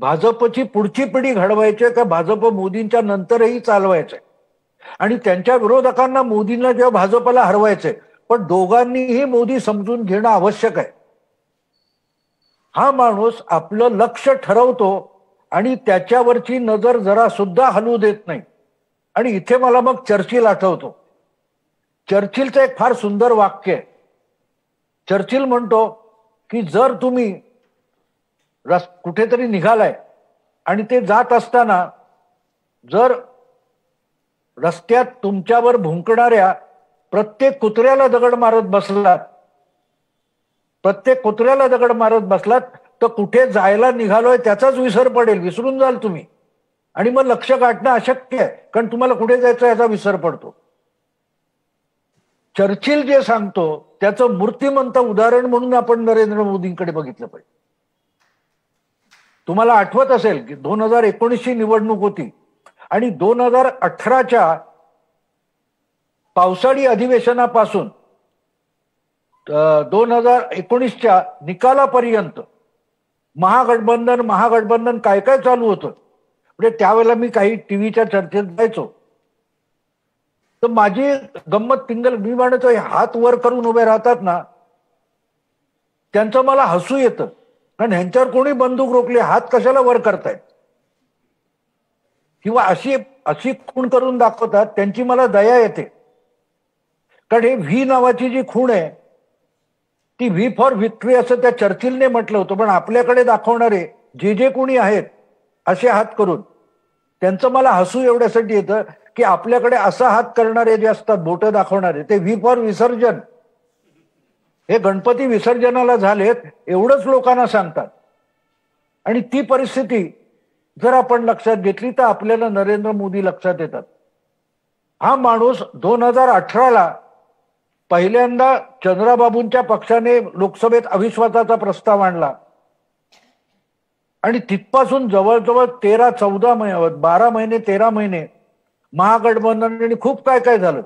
भाजपची पुढची पिढी घडवायची का भाजप मोदींच्या नंतरही चालवायचंय आणि त्यांच्या विरोधकांना मोदींना जेव्हा भाजपला हरवायचंय पण दोघांनीही मोदी समजून घेणं आवश्यक आहे हा माणूस आपलं लक्ष ठरवतो आणि त्याच्यावरची नजर जरा सुद्धा हलवू देत नाही आणि इथे मला मग चर्चिल आठवतो चर्चिलचं एक फार सुंदर वाक्य आहे चर्चिल म्हणतो की जर तुम्ही रस कुठेतरी निघालाय आणि ते जात असताना जर रस्त्यात तुमच्यावर भुंकणाऱ्या प्रत्येक कुत्र्याला दगड मारत बसलात प्रत्येक कुत्र्याला दगड मारत बसलात तर कुठे जायला निघालोय त्याचाच विसर पडेल विसरून जाल तुम्ही आणि मग लक्ष गाठणं अशक्य आहे कारण तुम्हाला कुठे जायचं याचा विसर पडतो चर्चिल जे सांगतो त्याचं मूर्तिमंत उदाहरण म्हणून आपण नरेंद्र मोदींकडे बघितलं पाहिजे तुम्हाला आठवत असेल की दोन हजार एकोणीसची निवडणूक होती आणि दोन हजार अठराच्या पावसाळी अधिवेशनापासून दोन हजार एकोणीसच्या निकालापर्यंत महागठबंधन महागठबंधन काय काय चालू होतं म्हणजे त्यावेळेला मी काही टीव्हीच्या चर्चेत जायचो तर माझी गंमत पिंगल मी म्हणतो हात वर करून उभे राहतात ना त्यांचं मला हसू येतं कारण ह्यांच्यावर कोणी बंदूक रोखली हात कशाला वर करतायत किंवा अशी अशी खूण करून दाखवतात त्यांची मला दया येते कारण हे व्ही नावाची जी खूण आहे ती व्ही फॉर व्हिक्ट्री असं त्या चर्चिलने म्हटलं होतं पण आपल्याकडे दाखवणारे जे जे कोणी आहेत असे हात करून त्यांचं मला हसू एवढ्यासाठी येतं की आपल्याकडे असा हात करणारे जे असतात बोटं दाखवणारे ते व्ही फॉर विसर्जन हे गणपती विसर्जनाला झालेत एवढंच लोकांना सांगतात आणि ती परिस्थिती जर आपण लक्षात घेतली तर आपल्याला नरेंद्र मोदी लक्षात येतात हा माणूस दोन हजार अठराला पहिल्यांदा चंद्राबाबूंच्या पक्षाने लोकसभेत अविश्वासाचा प्रस्ताव आणला आणि तिथपासून जवळजवळ तेरा चौदा महिने बारा महिने तेरा महिने महागठबंधन आणि खूप काय काय झालं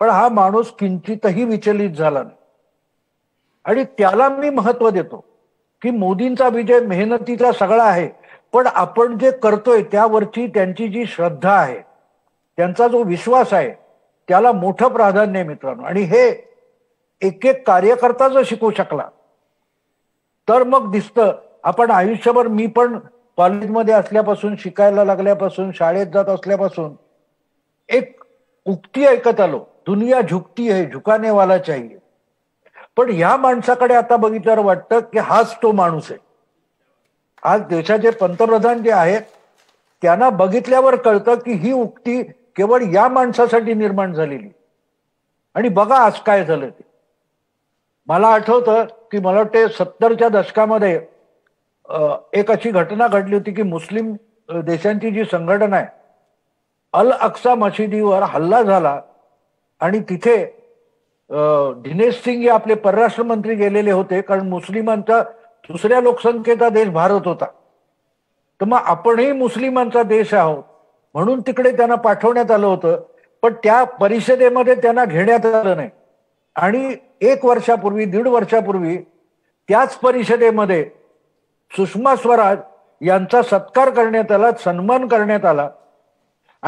पण हा माणूस किंचितही विचलित झाला नाही आणि त्याला मी महत्व देतो की मोदींचा विजय मेहनतीचा सगळा आहे पण आपण जे करतोय त्यावरची त्यांची जी श्रद्धा आहे त्यांचा जो विश्वास आहे त्याला मोठं प्राधान्य आहे मित्रांनो आणि हे एक एक कार्यकर्ता जर शिकू शकला तर मग दिसतं आपण आयुष्यभर मी पण कॉलेजमध्ये असल्यापासून शिकायला लागल्यापासून शाळेत जात असल्यापासून एक उक्ती ऐकत आलो दुनिया झुकती आहे झुकाने वाला चाहिए पण या माणसाकडे आता बघितल्यावर वाटतं की हाच तो माणूस आहे आज देशाचे पंतप्रधान जे आहेत त्यांना बघितल्यावर कळतं की ही उक्ती केवळ या माणसासाठी निर्माण झालेली आणि बघा आज काय झालं ते मला आठवतं की मला वाटते सत्तरच्या दशकामध्ये एक अशी घटना घडली होती की मुस्लिम देशांची जी संघटना आहे अल अक्सा मशिदीवर हल्ला झाला आणि तिथे दिनेश सिंग हे आपले परराष्ट्र मंत्री गेलेले होते कारण मुस्लिमांचा दुसऱ्या लोकसंख्येचा देश भारत होता तर मग आपणही मुस्लिमांचा देश आहोत म्हणून तिकडे त्यांना पाठवण्यात आलं होतं पण त्या परिषदेमध्ये त्यांना घेण्यात आलं नाही आणि एक वर्षापूर्वी दीड वर्षापूर्वी त्याच परिषदेमध्ये सुषमा स्वराज यांचा सत्कार करण्यात आला सन्मान करण्यात आला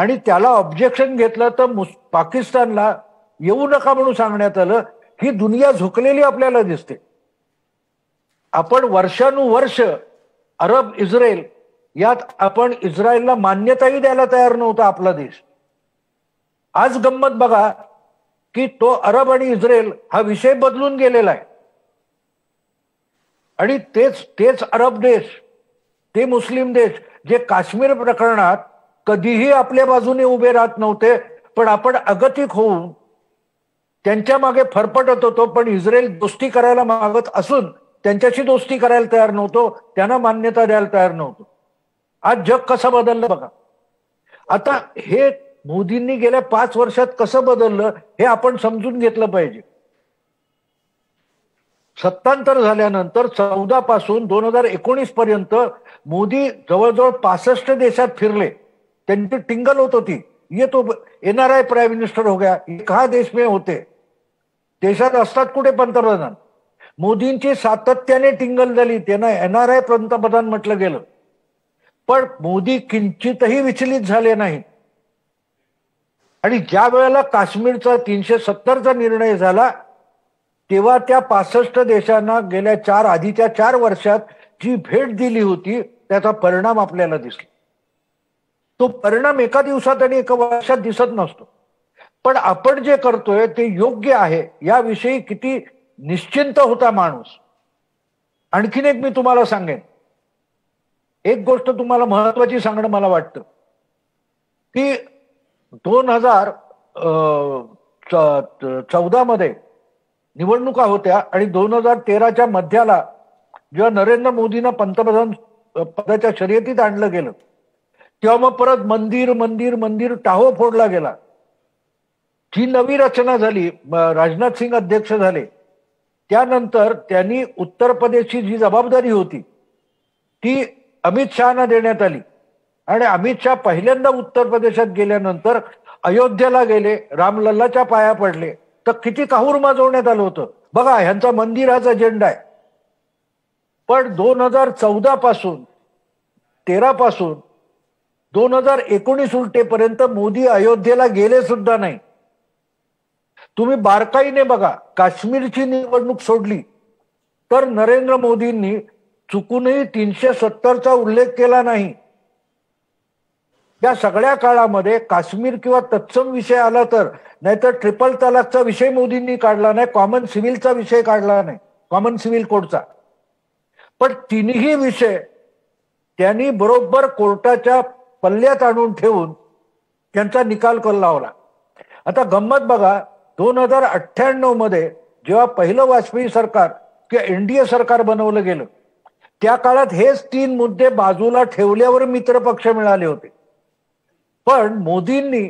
आणि त्याला ऑब्जेक्शन घेतलं तर पाकिस्तानला येऊ नका म्हणून सांगण्यात आलं ही दुनिया झुकलेली आपल्याला दिसते आपण वर्षानुवर्ष अरब इस्रायल यात आपण इस्रायलला मान्यताही द्यायला तयार नव्हता आपला देश आज गंमत बघा की तो अरब आणि इस्रायल हा विषय बदलून गेलेला आहे आणि तेच तेच अरब देश ते मुस्लिम देश जे काश्मीर प्रकरणात कधीही आपल्या बाजूने उभे राहत नव्हते पण आपण अगतिक होऊन त्यांच्या मागे फरफटत होतो पण इस्रायल दोस्ती करायला मागत असून त्यांच्याशी दोस्ती करायला तयार नव्हतो त्यांना मान्यता द्यायला तयार नव्हतो आज जग कसं बदललं बघा आता हे मोदींनी गेल्या पाच वर्षात कसं बदललं हे आपण समजून घेतलं पाहिजे सत्तांतर झाल्यानंतर चौदा पासून दोन हजार एकोणीस पर्यंत मोदी जवळजवळ पासष्ट देशात फिरले त्यांची टिंगल होत होती ये तो आय प्राईम मिनिस्टर हो गया ये देश में होते देशात असतात कुठे पंतप्रधान मोदींची सातत्याने टिंगल झाली त्यांना आय पंतप्रधान म्हटलं गेलं पण मोदी किंचितही विचलित झाले नाहीत आणि ज्या वेळेला काश्मीरचा तीनशे सत्तरचा निर्णय झाला तेव्हा त्या पासष्ट देशांना गेल्या चार आधीच्या चार वर्षात जी भेट दिली होती त्याचा परिणाम आपल्याला दिसला तो परिणाम एका दिवसात आणि एका वर्षात दिसत नसतो पण आपण जे करतोय ते योग्य आहे याविषयी किती निश्चिंत होता माणूस आणखीन एक मी तुम्हाला सांगेन एक गोष्ट तुम्हाला महत्वाची सांगणं मला वाटतं की दोन हजार चौदा मध्ये निवडणुका होत्या आणि दोन हजार तेराच्या मध्याला जेव्हा नरेंद्र मोदींना पंतप्रधान पदाच्या शर्यतीत आणलं गेलं तेव्हा मग परत मंदिर मंदिर मंदिर टाहो फोडला गेला जी नवी रचना झाली राजनाथ सिंग अध्यक्ष झाले त्यानंतर त्यांनी उत्तर प्रदेशची जी जबाबदारी होती ती अमित शहाना देण्यात आली आणि अमित शहा पहिल्यांदा उत्तर प्रदेशात गेल्यानंतर अयोध्येला गेले रामलल्लाच्या पाया पडले तर किती काहूर माजवण्यात आलं होतं बघा ह्यांचा मंदिराचा अजेंडा आहे पण दोन हजार चौदा पासून तेरा पासून दोन हजार एकोणीस उलटेपर्यंत मोदी अयोध्येला गेले सुद्धा नाही तुम्ही बारकाईने बघा काश्मीरची निवडणूक सोडली तर नरेंद्र मोदींनी चुकूनही तीनशे सत्तरचा उल्लेख केला नाही या सगळ्या काळामध्ये काश्मीर किंवा तत्सम विषय आला तर नाहीतर ट्रिपल तलाकचा विषय मोदींनी काढला नाही कॉमन सिव्हिलचा विषय काढला नाही कॉमन सिव्हिल कोडचा पण तिन्ही विषय त्यांनी बरोबर कोर्टाच्या पल्ल्यात आणून ठेवून त्यांचा निकाल लावला आता गंमत बघा दोन हजार अठ्ठ्याण्णव मध्ये जेव्हा पहिलं वाजपेयी सरकार किंवा एनडीए सरकार बनवलं गेलं त्या काळात हेच तीन मुद्दे बाजूला ठेवल्यावर मित्रपक्ष मिळाले होते पण मोदींनी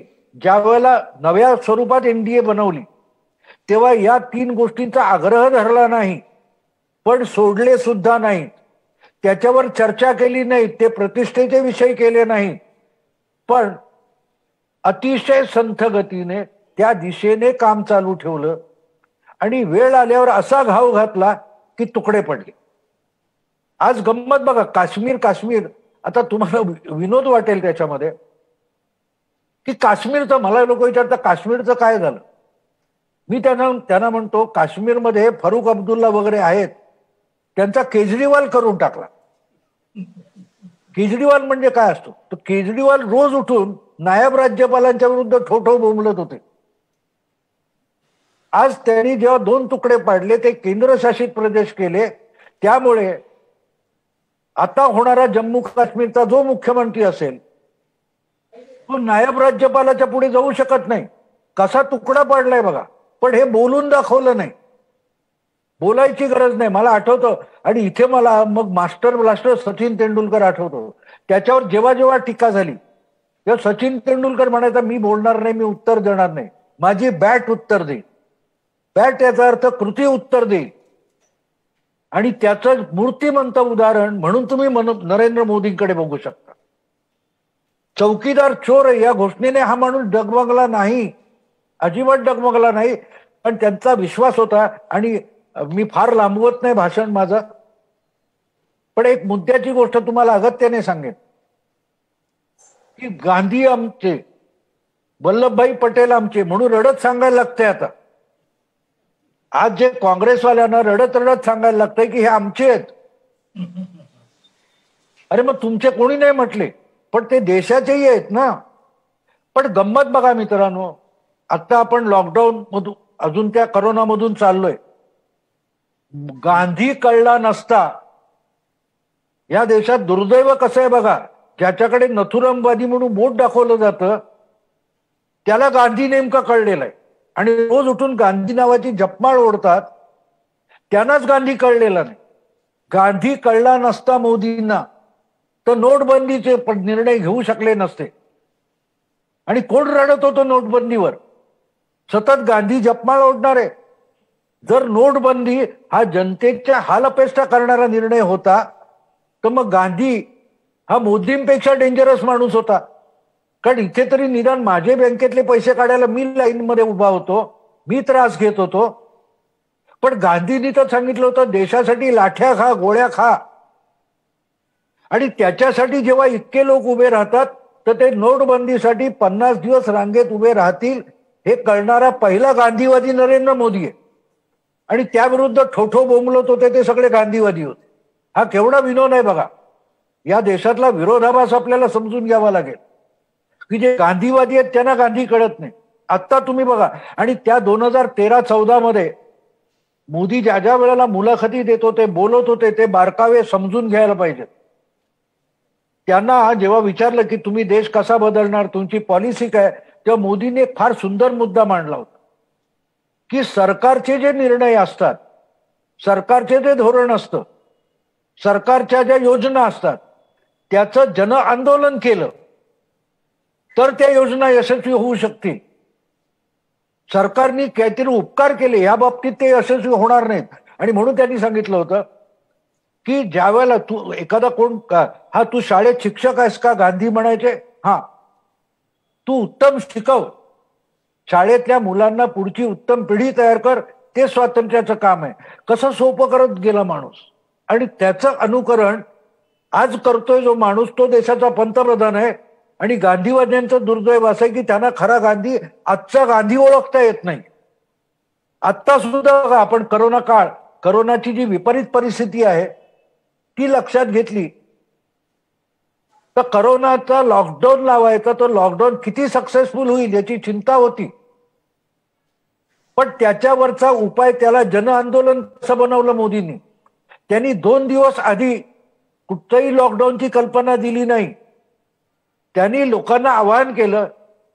ज्या वेळेला नव्या स्वरूपात एनडीए बनवली तेव्हा या तीन गोष्टींचा आग्रह धरला नाही पण सोडले सुद्धा नाही त्याच्यावर चर्चा केली नाही ते प्रतिष्ठेचे विषय केले नाही पण अतिशय गतीने त्या दिशेने काम चालू ठेवलं आणि वेळ आल्यावर असा घाव घातला की तुकडे पडले आज गंमत बघा काश्मीर काश्मीर आता तुम्हाला विनोद वाटेल त्याच्यामध्ये की काश्मीरचं मला लोक विचारतात काश्मीरचं काय झालं मी त्यांना त्यांना म्हणतो काश्मीरमध्ये फारुख अब्दुल्ला वगैरे आहेत त्यांचा केजरीवाल करून टाकला केजरीवाल म्हणजे काय असतो तर केजरीवाल रोज उठून नायब राज्यपालांच्या विरुद्ध ठोठो बोंबलत होते आज त्यांनी जेव्हा दोन तुकडे पाडले ते केंद्रशासित प्रदेश केले त्यामुळे आता होणारा जम्मू काश्मीरचा जो मुख्यमंत्री असेल तो नायब राज्यपालाच्या पुढे जाऊ शकत नाही कसा तुकडा पाडलाय बघा पण हे बोलून दाखवलं नाही बोलायची गरज नाही मला आठवतं आणि इथे मला मग मास्टर ब्लास्टर सचिन तेंडुलकर आठवतो त्याच्यावर जेव्हा जेव्हा टीका झाली तेव्हा सचिन तेंडुलकर म्हणायचा मी बोलणार नाही मी उत्तर देणार नाही माझी बॅट उत्तर देईन बॅट याचा अर्थ कृती उत्तर देईल आणि त्याचं मूर्तिमंत उदाहरण म्हणून तुम्ही नरेंद्र मोदींकडे बघू शकता चौकीदार चोर या घोषणेने हा माणूस डगमगला नाही अजिबात डगमगला नाही पण त्यांचा विश्वास होता आणि मी फार लांबवत नाही भाषण माझं पण एक मुद्द्याची गोष्ट तुम्हाला अगत्याने सांगेन की गांधी आमचे वल्लभभाई पटेल आमचे म्हणून रडत सांगायला लागते आता आज जे काँग्रेसवाल्यांना रडत रडत सांगायला लागतंय की हे आमचे आहेत अरे मग तुमचे कोणी नाही म्हटले पण ते देशाचेही आहेत ना पण गंमत बघा मित्रांनो आता आपण लॉकडाऊन मधून अजून त्या करोनामधून चाललोय गांधी कळला नसता या देशात दुर्दैव कसं आहे बघा ज्याच्याकडे नथुरामवादी म्हणून बोट दाखवलं जातं त्याला गांधी नेमका कळलेला आहे आणि रोज उठून गांधी नावाची जपमाळ ओढतात त्यांनाच गांधी कळलेला नाही गांधी कळला नसता मोदींना तर नोटबंदीचे निर्णय घेऊ शकले नसते आणि कोण रडत होतो नोटबंदीवर सतत गांधी जपमाळ ओढणार आहे जर नोटबंदी हा जनतेच्या हालअपेष्टा करणारा निर्णय होता तर मग गांधी हा मोदींपेक्षा डेंजरस माणूस होता कारण इथे तरी निदान माझे बँकेतले पैसे काढायला मी लाईनमध्ये मध्ये उभा होतो मी त्रास घेत होतो पण गांधींनी तर सांगितलं होतं देशासाठी लाठ्या खा गोळ्या खा आणि त्याच्यासाठी जेव्हा इतके लोक उभे राहतात तर ते नोटबंदीसाठी पन्नास दिवस रांगेत उभे राहतील हे करणारा पहिला गांधीवादी नरेंद्र मोदी आहे आणि त्याविरुद्ध ठोठो बोंबलत होते ते सगळे गांधीवादी होते हा केवढा विनोद आहे बघा या देशातला विरोधाभास आपल्याला समजून घ्यावा लागेल की जे गांधीवादी आहेत त्यांना गांधी कळत नाही आत्ता तुम्ही बघा आणि त्या दोन हजार तेरा चौदा मध्ये मोदी ज्या ज्या वेळेला मुलाखती देत होते बोलत होते ते बारकावे समजून घ्यायला पाहिजेत त्यांना जेव्हा विचारलं की तुम्ही देश कसा बदलणार तुमची पॉलिसी काय तेव्हा मोदीने फार सुंदर मुद्दा मांडला होता की सरकारचे जे निर्णय असतात सरकारचे जे धोरण असतं सरकारच्या ज्या योजना असतात त्याचं जन आंदोलन केलं तर त्या योजना यशस्वी होऊ शकतील सरकारने काहीतरी उपकार केले या बाबतीत ते यशस्वी होणार नाहीत आणि म्हणून त्यांनी सांगितलं होतं की वेळेला तू एखादा कोण हा तू शाळेत शिक्षक आहेस का गांधी म्हणायचे हा तू उत्तम शिकव शाळेतल्या मुलांना पुढची उत्तम पिढी तयार कर ते स्वातंत्र्याचं काम आहे कसं सोपं करत गेला माणूस आणि त्याचं अनुकरण आज करतोय जो माणूस तो देशाचा पंतप्रधान आहे आणि गांधीवाद्यांचा दुर्दैव असं की त्यांना खरा गांधी आजचा गांधी ओळखता येत नाही आत्ता सुद्धा आपण करोना काळ करोनाची जी विपरीत परिस्थिती आहे ती लक्षात घेतली तर करोनाचा लॉकडाऊन लावायचा तो लॉकडाऊन किती सक्सेसफुल होईल याची चिंता होती पण त्याच्यावरचा उपाय त्याला जनआंदोलन कसं बनवलं मोदींनी त्यांनी दोन दिवस आधी कुठचंही लॉकडाऊनची कल्पना दिली नाही त्यांनी लोकांना आवाहन केलं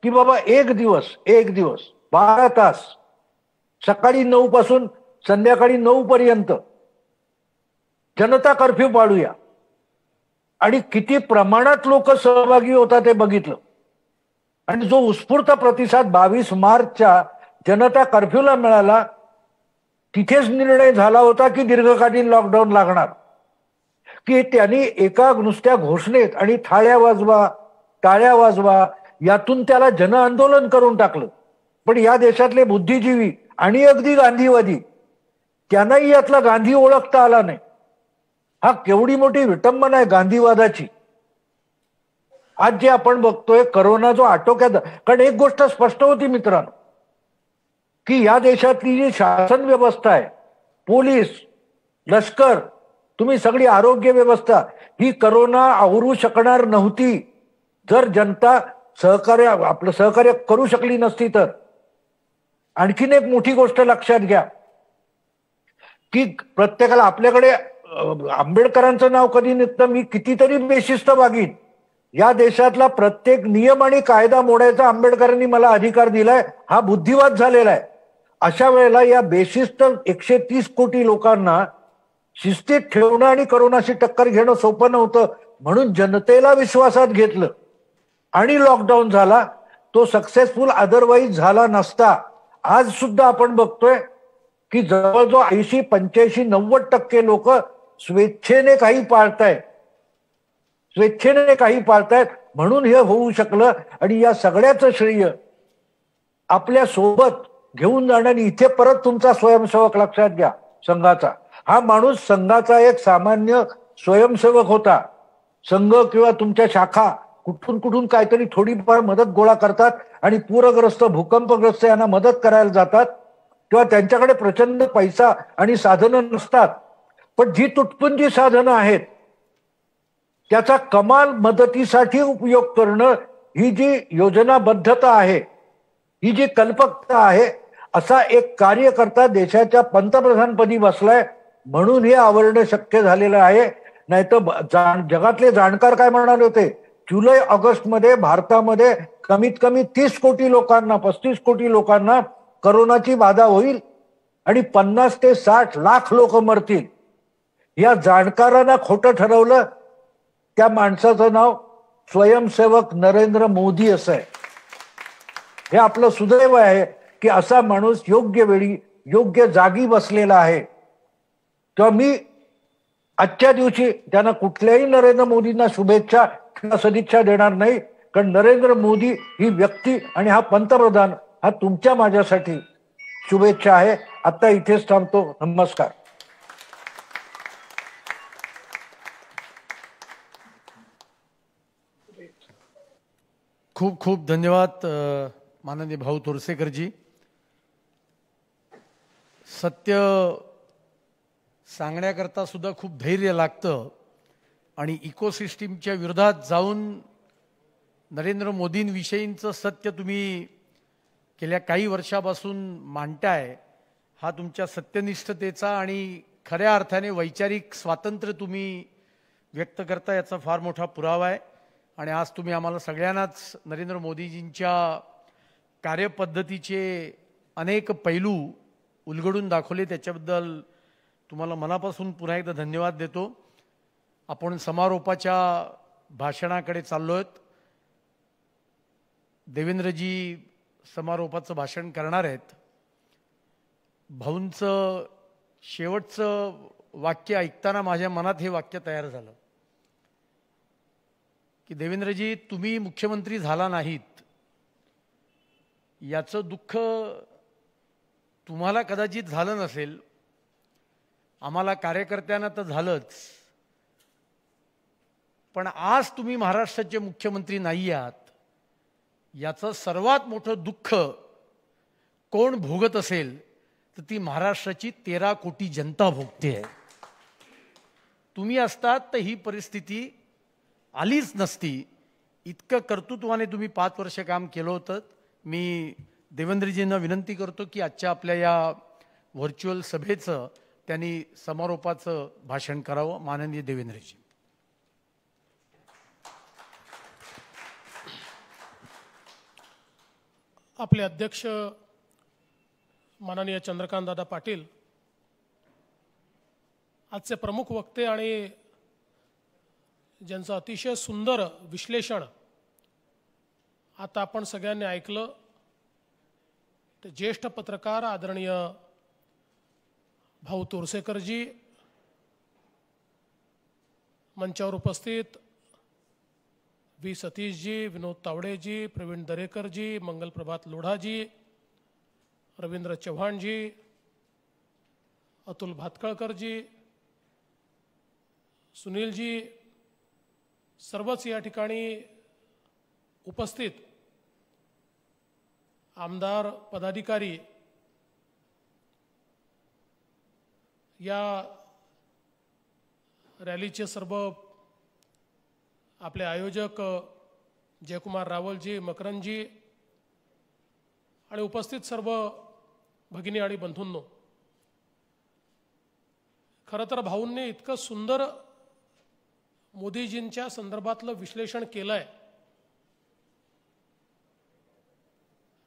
की बाबा एक दिवस एक दिवस बारा तास सकाळी नऊ पासून संध्याकाळी नऊ पर्यंत जनता कर्फ्यू पाडूया आणि किती प्रमाणात लोक सहभागी होता ते बघितलं आणि जो उत्स्फूर्त प्रतिसाद बावीस मार्चच्या जनता कर्फ्यूला मिळाला तिथेच निर्णय झाला होता की दीर्घकालीन लॉकडाऊन लागणार की त्यांनी एका नुसत्या घोषणेत आणि थाळ्या वाजवा टाळ्या वाजवा यातून त्याला जन आंदोलन करून टाकलं पण या देशातले बुद्धिजीवी आणि अगदी गांधीवादी त्यांनाही यातला गांधी ओळखता आला नाही हा केवढी मोठी विटंबना आहे गांधीवादाची आज जे आपण बघतोय करोना जो आटोक्यात कारण एक गोष्ट स्पष्ट होती मित्रांनो की या देशातली जी शासन व्यवस्था आहे पोलीस लष्कर तुम्ही सगळी आरोग्य व्यवस्था ही करोना आवरू शकणार नव्हती जर जनता सहकार्य आपलं सहकार्य करू शकली नसती तर आणखीन एक मोठी गोष्ट लक्षात घ्या की प्रत्येकाला आपल्याकडे आंबेडकरांचं नाव कधी निघतं मी कितीतरी बेशिस्त बागीन या देशातला प्रत्येक नियम आणि कायदा मोडायचा आंबेडकरांनी मला अधिकार दिलाय हा बुद्धिवाद झालेला आहे अशा वेळेला या बेशिस्त एकशे तीस कोटी लोकांना शिस्तीत ठेवणं आणि करोनाशी टक्कर घेणं सोपं नव्हतं म्हणून जनतेला विश्वासात घेतलं आणि लॉकडाऊन झाला तो सक्सेसफुल अदरवाईज झाला नसता आज सुद्धा आपण बघतोय की जवळजवळ ऐंशी पंच्याऐंशी नव्वद टक्के लोक स्वेच्छेने काही पाळताय स्वेच्छेने काही पाळतायत म्हणून हे होऊ शकलं आणि या सगळ्याचं श्रेय आपल्या सोबत घेऊन आणि इथे परत तुमचा स्वयंसेवक लक्षात घ्या संघाचा हा माणूस संघाचा एक सामान्य स्वयंसेवक होता संघ किंवा तुमच्या शाखा कुठून कुठून काहीतरी थोडीफार मदत गोळा करतात आणि पूरग्रस्त भूकंपग्रस्त यांना मदत करायला जातात किंवा त्यांच्याकडे प्रचंड पैसा आणि साधनं नसतात पण जी तुटपुंजी साधनं आहेत त्याचा कमाल मदतीसाठी उपयोग करणं ही जी योजनाबद्धता आहे ही जी कल्पकता आहे असा एक कार्यकर्ता देशाच्या पंतप्रधानपदी बसलाय म्हणून हे आवरणं शक्य झालेलं आहे नाहीतर जा जगातले जाणकार काय म्हणणार होते जुलै ऑगस्टमध्ये भारतामध्ये कमीत कमी तीस कोटी लोकांना पस्तीस कोटी लोकांना करोनाची बाधा होईल आणि पन्नास ते साठ लाख लोक मरतील या जाणकारांना खोटं ठरवलं त्या माणसाचं नाव स्वयंसेवक नरेंद्र मोदी असं आहे हे आपलं सुदैव आहे की असा माणूस योग्य वेळी योग्य जागी बसलेला आहे तेव्हा मी आजच्या दिवशी त्यांना कुठल्याही नरेंद्र मोदींना शुभेच्छा सदिच्छा देणार नाही कारण नरेंद्र मोदी ही व्यक्ती आणि हा पंतप्रधान हा तुमच्या माझ्यासाठी शुभेच्छा आहे आता इथेच थांबतो नमस्कार खूप खूप धन्यवाद माननीय भाऊ तोरसेकरजी सत्य सांगण्याकरता सुद्धा खूप धैर्य लागतं आणि इकोसिस्टीमच्या विरोधात जाऊन नरेंद्र मोदींविषयींचं सत्य तुम्ही गेल्या काही वर्षापासून मांडताय हा तुमच्या सत्यनिष्ठतेचा आणि खऱ्या अर्थाने वैचारिक स्वातंत्र्य तुम्ही व्यक्त करता याचा फार मोठा पुरावा आहे आणि आज तुम्ही आम्हाला सगळ्यांनाच नरेंद्र मोदीजींच्या कार्यपद्धतीचे अनेक पैलू उलगडून दाखवले त्याच्याबद्दल तुम्हाला मनापासून पुन्हा एकदा धन्यवाद देतो आपण समारोपाच्या भाषणाकडे चाललो आहेत देवेंद्रजी समारोपाचं भाषण करणार आहेत भाऊंचं शेवटचं वाक्य ऐकताना माझ्या मनात हे वाक्य तयार झालं की देवेंद्रजी तुम्ही मुख्यमंत्री झाला नाहीत याचं दुःख तुम्हाला कदाचित झालं नसेल आम्हाला कार्यकर्त्यांना तर झालंच पण आज तुम्ही महाराष्ट्राचे मुख्यमंत्री नाही आहात याचं सर्वात मोठं दुःख कोण भोगत असेल तर ती महाराष्ट्राची तेरा कोटी जनता भोगते आहे हो. तुम्ही असतात तर ही परिस्थिती आलीच नसती इतकं कर्तृत्वाने तुम्ही पाच वर्ष काम केलं होतं मी देवेंद्रजींना विनंती करतो की आजच्या आपल्या या व्हर्च्युअल सभेचं त्यांनी समारोपाचं भाषण करावं माननीय देवेंद्रजी आपले अध्यक्ष माननीय चंद्रकांतदादा पाटील आजचे प्रमुख वक्ते आणि ज्यांचं अतिशय सुंदर विश्लेषण आता आपण सगळ्यांनी ऐकलं ते ज्येष्ठ पत्रकार आदरणीय भाऊ तोरसेकरजी मंचावर उपस्थित व्ही सतीशजी विनोद तावडेजी प्रवीण दरेकरजी मंगलप्रभात लोढाजी रवींद्र चव्हाणजी अतुल भातकळकरजी सुनीलजी सर्वच या ठिकाणी उपस्थित आमदार पदाधिकारी या रॅलीचे सर्व आपले आयोजक जयकुमार रावलजी मकरंजी आणि उपस्थित सर्व भगिनी आणि बंधूंनो खरं तर भाऊंनी इतकं सुंदर मोदीजींच्या संदर्भातलं विश्लेषण केलंय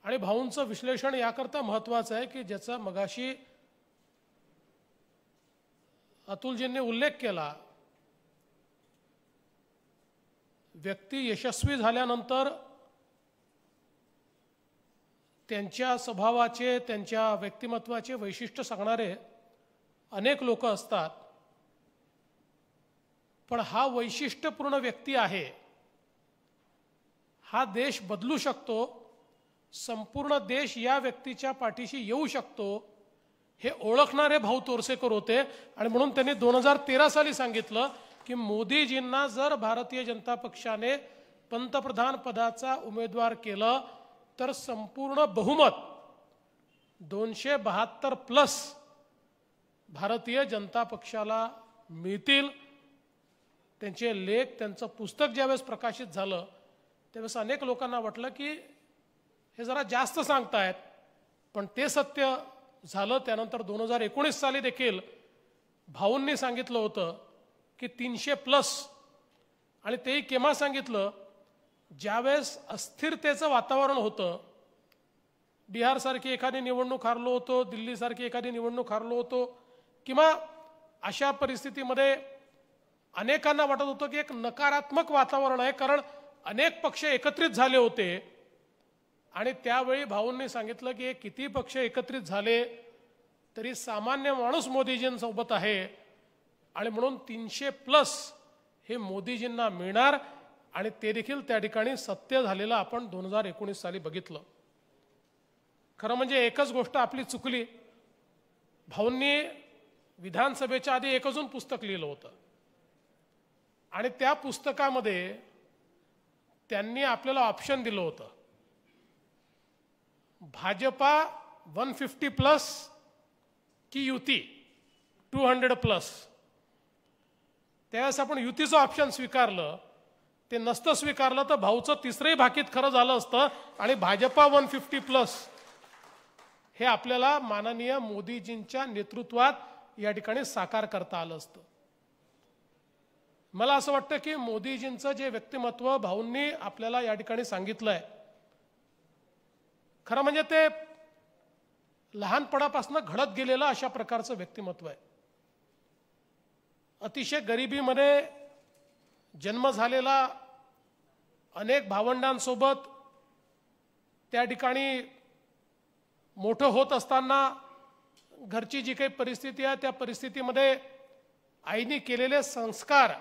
आणि भाऊंचं विश्लेषण याकरता महत्त्वाचं आहे की ज्याचा मगाशी अतुलजींनी उल्लेख केला व्यक्ती यशस्वी झाल्यानंतर त्यांच्या स्वभावाचे त्यांच्या व्यक्तिमत्वाचे वैशिष्ट्य सांगणारे अनेक लोक असतात पण हा वैशिष्ट्यपूर्ण व्यक्ती आहे हा देश बदलू शकतो संपूर्ण देश या व्यक्तीच्या पाठीशी येऊ शकतो हे ओळखणारे भाऊ तोरसेकर होते आणि म्हणून त्यांनी दोन हजार तेरा साली सांगितलं की मोदीजींना जर भारतीय जनता पक्षाने पंतप्रधान पदाचा उमेदवार केलं तर संपूर्ण बहुमत दोनशे बहात्तर प्लस भारतीय जनता पक्षाला मिळतील त्यांचे लेख त्यांचं पुस्तक ज्यावेळेस प्रकाशित झालं त्यावेळेस अनेक लोकांना वाटलं की हे जरा जास्त सांगतायत पण ते सत्य झालं त्यानंतर दोन हजार एकोणीस साली देखील भाऊंनी सांगितलं होतं की तीनशे प्लस आणि तेही केव्हा सांगितलं ज्यावेळेस अस्थिरतेचं वातावरण होतं बिहारसारखी एखादी निवडणूक हारलो होतो दिल्लीसारखी एखादी निवडणूक हारलो होतो किंवा अशा परिस्थितीमध्ये अनेकांना वाटत होतं की एक नकारात्मक वातावरण आहे कारण अनेक पक्ष एकत्रित झाले होते आणि त्यावेळी भाऊंनी सांगितलं की किती पक्ष एकत्रित झाले तरी सामान्य माणूस मोदीजींसोबत आहे आणि म्हणून तीनशे प्लस हे मोदीजींना मिळणार आणि ते देखील त्या ठिकाणी सत्य झालेलं आपण दोन हजार एकोणीस साली बघितलं खरं म्हणजे एकच गोष्ट आपली चुकली भाऊंनी विधानसभेच्या आधी एक अजून पुस्तक लिहिलं होतं आणि त्या पुस्तकामध्ये त्यांनी आपल्याला ऑप्शन दिलं होतं भाजपा वन फिफ्टी प्लस की युती टू हंड्रेड प्लस त्यावेळेस आपण युतीचं ऑप्शन स्वीकारलं ते नसतं स्वीकारलं तर भाऊचं तिसरंही भाकीत खरं झालं असतं आणि भाजपा वन फिफ्टी प्लस हे आपल्याला माननीय मोदीजींच्या नेतृत्वात या ठिकाणी साकार करता आलं असतं मला असं वाटतं की मोदीजींचं जे व्यक्तिमत्व भाऊंनी आपल्याला या ठिकाणी सांगितलं आहे खरं म्हणजे ते लहानपणापासून घडत गेलेलं अशा प्रकारचं व्यक्तिमत्व आहे अतिशय गरिबीमध्ये जन्म झालेला अनेक भावंडांसोबत त्या ठिकाणी मोठं होत असताना घरची जी काही परिस्थिती आहे त्या परिस्थितीमध्ये आईने केलेले संस्कार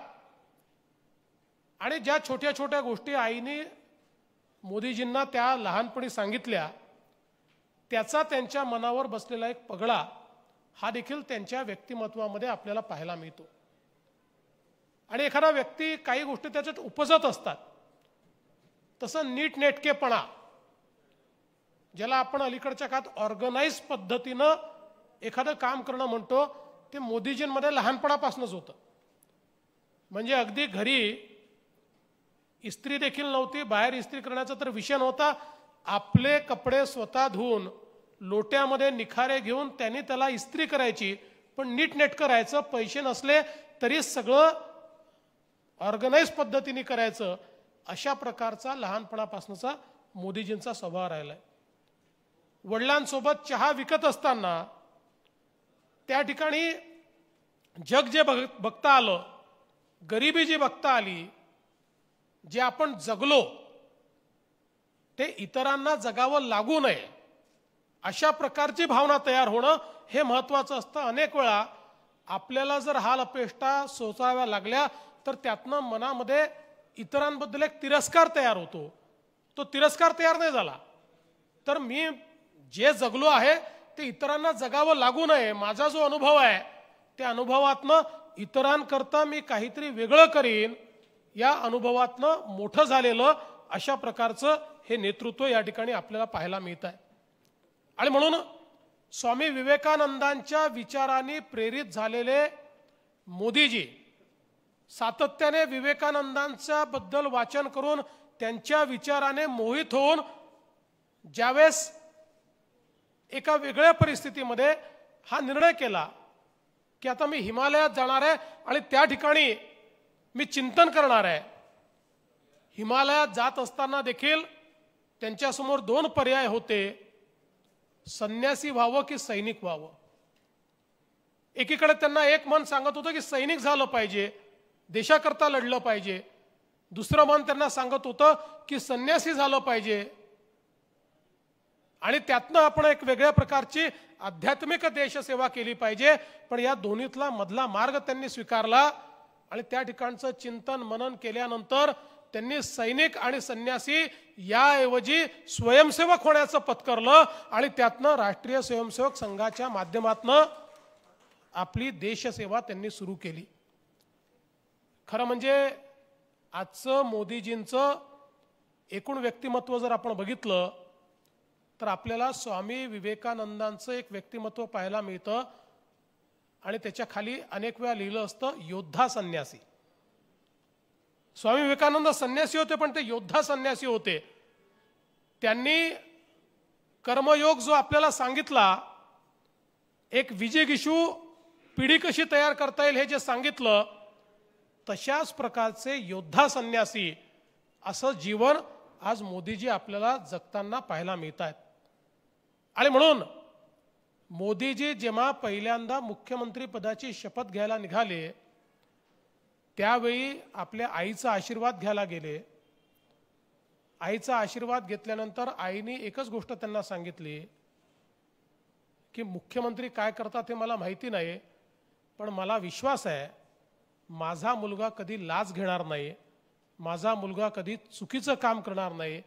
आणि ज्या छोट्या छोट्या गोष्टी आईने मोदीजींना त्या लहानपणी सांगितल्या त्याचा त्यांच्या मनावर बसलेला एक पगडा हा देखील त्यांच्या व्यक्तिमत्वामध्ये आपल्याला पाहायला मिळतो आणि एखादा व्यक्ती काही गोष्टी त्याच्यात उपजत असतात तसं नीट नेटकेपणा ज्याला आपण अलीकडच्या काळात ऑर्गनाईज पद्धतीनं एखादं काम करणं म्हणतो ते मोदीजींमध्ये लहानपणापासूनच होतं म्हणजे अगदी घरी इस्त्री देखील नव्हती बाहेर इस्त्री करण्याचा तर विषय नव्हता आपले कपडे स्वतः धुवून लोट्यामध्ये निखारे घेऊन त्यांनी त्याला इस्त्री करायची पण नीट नीटनेटकं राहायचं पैसे नसले तरी सगळं ऑर्गनाईज पद्धतीने करायचं अशा प्रकारचा लहानपणापासूनचा मोदीजींचा स्वभाव राहिलाय वडिलांसोबत चहा विकत असताना त्या ठिकाणी जग जे बघ बघता आलं गरिबी जी बघता आली जे आपण जगलो ते इतरांना जगावं लागू नये अशा प्रकारची भावना तयार होणं हे महत्वाचं असतं अनेक वेळा आपल्याला जर हाल अपेष्टा सोचाव्या लागल्या तर त्यातनं मनामध्ये इतरांबद्दल एक तिरस्कार तयार होतो तो तिरस्कार तयार नाही झाला तर मी जे जगलो आहे ते इतरांना जगावं लागू नये माझा जो अनुभव आहे त्या अनुभवातनं इतरांकरता मी काहीतरी वेगळं करीन या अनुभवातनं मोठं झालेलं अशा प्रकारचं हे नेतृत्व या ठिकाणी आपल्याला पाहायला मिळत आहे आणि म्हणून स्वामी विवेकानंदांच्या विचारांनी प्रेरित झालेले मोदीजी सातत्याने विवेकानंदांच्या बद्दल वाचन करून त्यांच्या विचाराने मोहित होऊन ज्यावेळेस एका वेगळ्या परिस्थितीमध्ये हा निर्णय केला की आता मी हिमालयात जाणार आहे आणि त्या ठिकाणी मी चिंतन करणार आहे हिमालयात जात असताना देखील त्यांच्यासमोर दोन पर्याय होते संन्यासी व्हावं की सैनिक व्हावं एकीकडे त्यांना एक मन सांगत होतं की सैनिक झालं पाहिजे देशाकरता लढलं पाहिजे दुसरं मन त्यांना सांगत होतं की संन्यासी झालं पाहिजे आणि त्यातनं आपण एक वेगळ्या प्रकारची आध्यात्मिक देशसेवा केली पाहिजे पण या दोन्हीतला मधला मार्ग त्यांनी स्वीकारला आणि त्या ठिकाणचं चिंतन मनन केल्यानंतर त्यांनी सैनिक आणि संन्यासी याऐवजी स्वयंसेवक होण्याचं पत्करलं आणि त्यातनं राष्ट्रीय स्वयंसेवक संघाच्या माध्यमातनं आपली देशसेवा त्यांनी सुरू केली खरं म्हणजे आजचं मोदीजींचं एकूण व्यक्तिमत्व जर आपण बघितलं तर आपल्याला स्वामी विवेकानंदांचं एक व्यक्तिमत्व पाहायला मिळतं आणि त्याच्या खाली अनेक वेळा लिहिलं असतं योद्धा संन्यासी स्वामी विवेकानंद संन्यासी होते पण ते योद्धा संन्यासी होते त्यांनी कर्मयोग जो आपल्याला सांगितला एक विजय गिशू पिढी कशी तयार करता येईल हे जे सांगितलं तशाच प्रकारचे योद्धा संन्यासी असं जीवन आज मोदीजी आपल्याला जगताना पाहायला मिळत आहेत आणि म्हणून मोदीजी जेव्हा पहिल्यांदा मुख्यमंत्री पदाची शपथ घ्यायला निघाले त्यावेळी आपल्या आईचा आशीर्वाद घ्यायला गेले आईचा आशीर्वाद घेतल्यानंतर आईने एकच गोष्ट त्यांना सांगितली की मुख्यमंत्री काय करतात हे मला माहिती नाही पण मला विश्वास आहे माझा मुलगा कधी लाच घेणार नाही माझा मुलगा कधी चुकीचं काम करणार नाही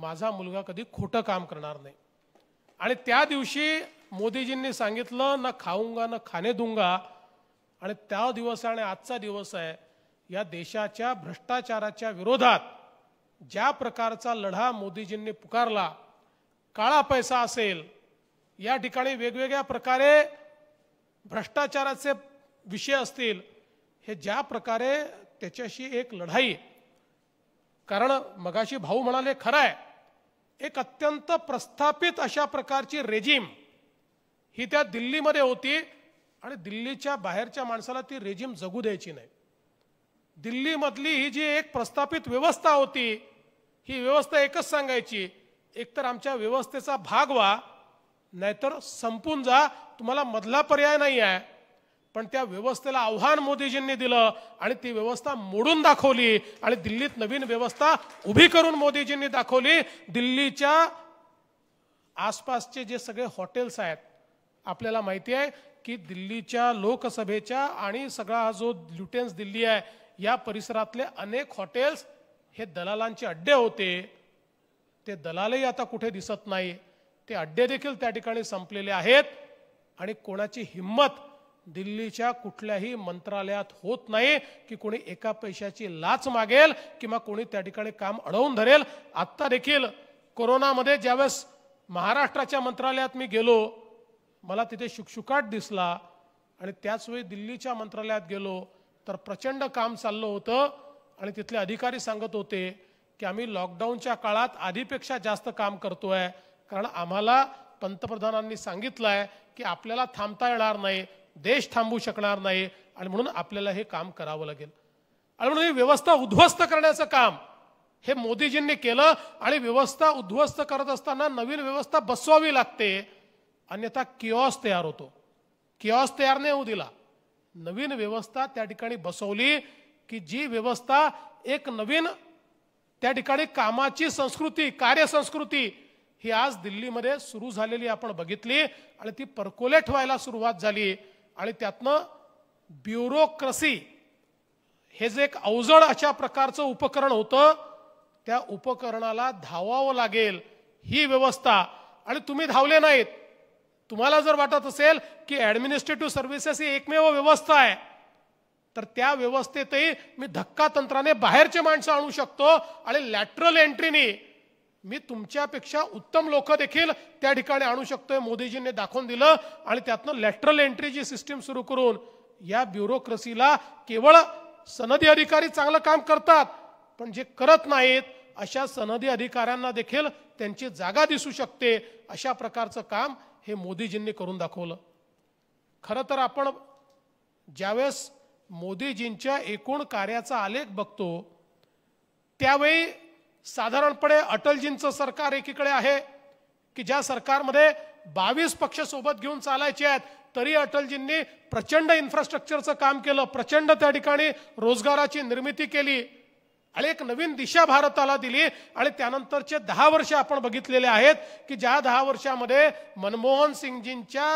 माझा मुलगा कधी खोटं काम करणार नाही आणि त्या दिवशी मोदीजींनी सांगितलं ना खाऊंगा ना खाणे दूंगा आणि त्या दिवस आणि आजचा दिवस आहे या देशाच्या भ्रष्टाचाराच्या विरोधात ज्या प्रकारचा लढा मोदीजींनी पुकारला काळा पैसा असेल या ठिकाणी वेगवेगळ्या प्रकारे भ्रष्टाचाराचे विषय असतील हे ज्या प्रकारे त्याच्याशी एक लढाई कारण मगाशी भाऊ म्हणाले खरं आहे एक अत्यंत प्रस्थापित अशा प्रकारची रेजिम ही त्या दिल्लीमध्ये होती आणि दिल्लीच्या बाहेरच्या माणसाला ती रेजिम जगू द्यायची नाही दिल्लीमधली ही जी एक प्रस्थापित व्यवस्था होती ही व्यवस्था एकच सांगायची एकतर आमच्या व्यवस्थेचा भाग व्हा नाहीतर संपून जा तुम्हाला मधला पर्याय नाही आहे पण त्या व्यवस्थेला आव्हान मोदीजींनी दिलं आणि ती व्यवस्था मोडून दाखवली आणि दिल्लीत नवीन व्यवस्था उभी करून मोदीजींनी दाखवली दिल्लीच्या आसपासचे जे सगळे हॉटेल्स आहेत आपल्याला माहिती आहे की दिल्लीच्या लोकसभेच्या आणि सगळा जो लुटेन्स दिल्ली आहे या परिसरातले अनेक हॉटेल्स हे दलालांचे अड्डे होते ते दलालही आता कुठे दिसत नाही ते अड्डे देखील त्या ठिकाणी संपलेले आहेत आणि कोणाची हिंमत दिल्लीच्या कुठल्याही मंत्रालयात होत नाही की कोणी एका पैशाची लाच मागेल किंवा कोणी त्या ठिकाणी काम अडवून धरेल आत्ता देखील कोरोनामध्ये ज्यावेळेस महाराष्ट्राच्या मंत्रालयात मी गेलो मला तिथे शुकशुकाट दिसला आणि त्याचवेळी दिल्लीच्या मंत्रालयात गेलो तर प्रचंड काम चाललं होतं आणि तिथले अधिकारी सांगत होते की आम्ही लॉकडाऊनच्या काळात आधीपेक्षा जास्त काम करतो कारण आम्हाला पंतप्रधानांनी सांगितलं आहे की आपल्याला थांबता येणार नाही देश थांबू शकणार नाही आणि म्हणून आपल्याला हे काम करावं लागेल आणि म्हणून ही व्यवस्था उद्ध्वस्त करण्याचं काम हे मोदीजींनी केलं आणि व्यवस्था उद्ध्वस्त करत असताना नवीन व्यवस्था बसवावी लागते अन्यथा किऑस तयार होतो किऑस तयार नाही होऊ दिला नवीन व्यवस्था त्या ठिकाणी बसवली की जी व्यवस्था एक नवीन त्या ठिकाणी कामाची संस्कृती कार्यसंस्कृती ही आज दिल्लीमध्ये सुरू झालेली आपण बघितली आणि ती परकोलेट व्हायला सुरुवात झाली आणि त्यातनं ब्युरोक्रसी हे जे एक अवजड अशा प्रकारचं उपकरण होतं त्या उपकरणाला धावावं लागेल ही व्यवस्था आणि तुम्ही धावले नाहीत तुम्हाला जर वाटत असेल की ॲडमिनिस्ट्रेटिव्ह सर्व्हिसेस ही एकमेव व्यवस्था आहे तर त्या व्यवस्थेतही मी धक्का तंत्राने बाहेरचे माणसं आणू शकतो आणि लॅटरल एंट्रीनी मी तुमच्यापेक्षा उत्तम लोक देखील त्या ठिकाणी आणू शकतोय मोदीजींनी दाखवून दिलं आणि त्यातनं लॅटरल एंट्रीची सिस्टीम सुरू करून या ब्युरोक्रसीला केवळ सनदी अधिकारी चांगलं काम करतात पण जे करत नाहीत अशा सनदी अधिकाऱ्यांना देखील त्यांची जागा दिसू शकते अशा प्रकारचं काम हे मोदीजींनी करून दाखवलं खरं तर आपण ज्यावेळेस मोदीजींच्या एकूण कार्याचा आलेख बघतो त्यावेळी साधारणपणे अटलजींचं सरकार एकीकडे आहे की ज्या सरकारमध्ये बावीस पक्ष सोबत घेऊन चालायचे आहेत तरी अटलजींनी प्रचंड इन्फ्रास्ट्रक्चरचं काम केलं प्रचंड त्या ठिकाणी रोजगाराची निर्मिती केली आणि एक नवीन दिशा भारताला दिली आणि त्यानंतरचे दहा वर्ष आपण बघितलेले आहेत की ज्या दहा वर्षामध्ये मनमोहन सिंगजींच्या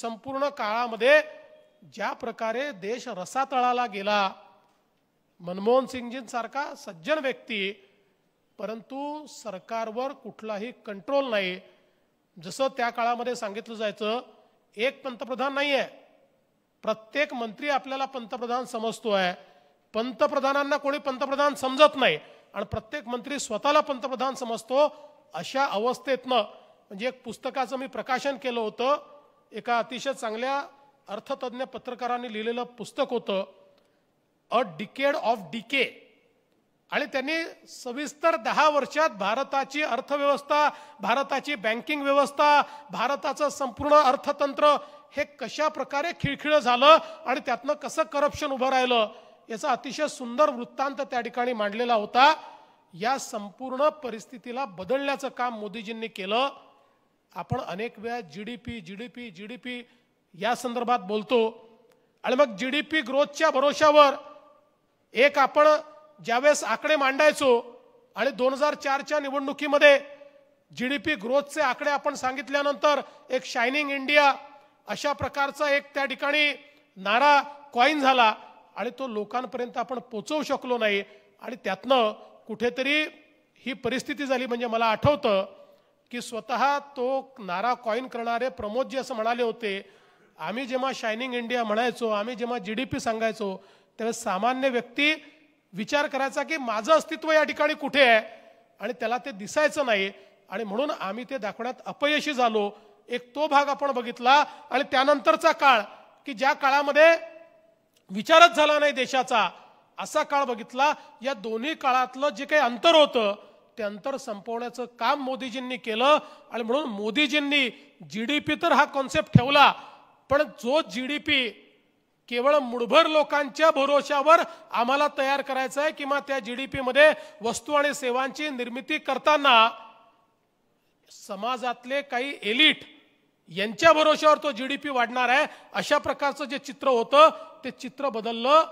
संपूर्ण काळामध्ये ज्या प्रकारे देश रसातळाला गेला मनमोहन सिंगजींसारखा सज्जन व्यक्ती परंतु सरकारवर कुठलाही कंट्रोल नाही जसं त्या काळामध्ये सांगितलं जायचं एक पंतप्रधान नाही आहे प्रत्येक मंत्री आपल्याला पंतप्रधान समजतो आहे पंतप्रधानांना कोणी पंतप्रधान समजत नाही आणि प्रत्येक मंत्री स्वतःला पंतप्रधान समजतो अशा अवस्थेतनं म्हणजे एक पुस्तकाचं मी प्रकाशन केलं होतं एका अतिशय चांगल्या अर्थतज्ञ पत्रकारांनी लिहिलेलं पुस्तक होतं अ डिकेड ऑफ डिके आणि त्यांनी सविस्तर दहा वर्षात भारताची अर्थव्यवस्था भारताची बँकिंग व्यवस्था भारताचं संपूर्ण अर्थतंत्र हे कशा प्रकारे खिळखिळ झालं आणि त्यातनं कसं करप्शन उभं राहिलं याचा अतिशय सुंदर वृत्तांत त्या ठिकाणी मांडलेला होता या संपूर्ण परिस्थितीला बदलण्याचं काम मोदीजींनी केलं आपण अनेक वेळा G D P G D P G D P या संदर्भात बोलतो आणि मग जी डी पी ग्रोथच्या भरोशावर एक आपण ज्यावेळेस आकडे मांडायचो आणि दोन हजार चारच्या निवडणुकीमध्ये जी डी पी ग्रोथचे आकडे आपण सांगितल्यानंतर एक शायनिंग इंडिया अशा प्रकारचा एक त्या ठिकाणी नारा कॉईन झाला आणि तो लोकांपर्यंत आपण पोचवू शकलो नाही आणि त्यातनं कुठेतरी ही परिस्थिती झाली म्हणजे मला आठवतं की स्वतः तो नारा कॉईन करणारे प्रमोदजी असं म्हणाले होते आम्ही जेव्हा शायनिंग इंडिया म्हणायचो आम्ही जेव्हा जी डी पी सांगायचो त्यावेळेस सामान्य व्यक्ती विचार करायचा की माझं अस्तित्व या ठिकाणी कुठे आहे आणि त्याला ते दिसायचं नाही आणि म्हणून आम्ही ते दाखवण्यात अपयशी झालो एक तो भाग आपण बघितला आणि त्यानंतरचा काळ की ज्या काळामध्ये विचारच झाला नाही देशाचा असा काळ बघितला या दोन्ही काळातलं जे काही अंतर होतं ते अंतर संपवण्याचं काम मोदीजींनी केलं आणि म्हणून मोदीजींनी जी डी पी तर हा कॉन्सेप्ट ठेवला पण जो जी डी पी केवळ मुठभर लोकांच्या भरोशावर आम्हाला तयार करायचं आहे किंवा त्या जी डी पीमध्ये वस्तू आणि सेवांची निर्मिती करताना समाजातले काही एलिट यांच्या भरोशावर तो जी डी पी वाढणार आहे अशा प्रकारचं जे चित्र होतं ते चित्र बदललं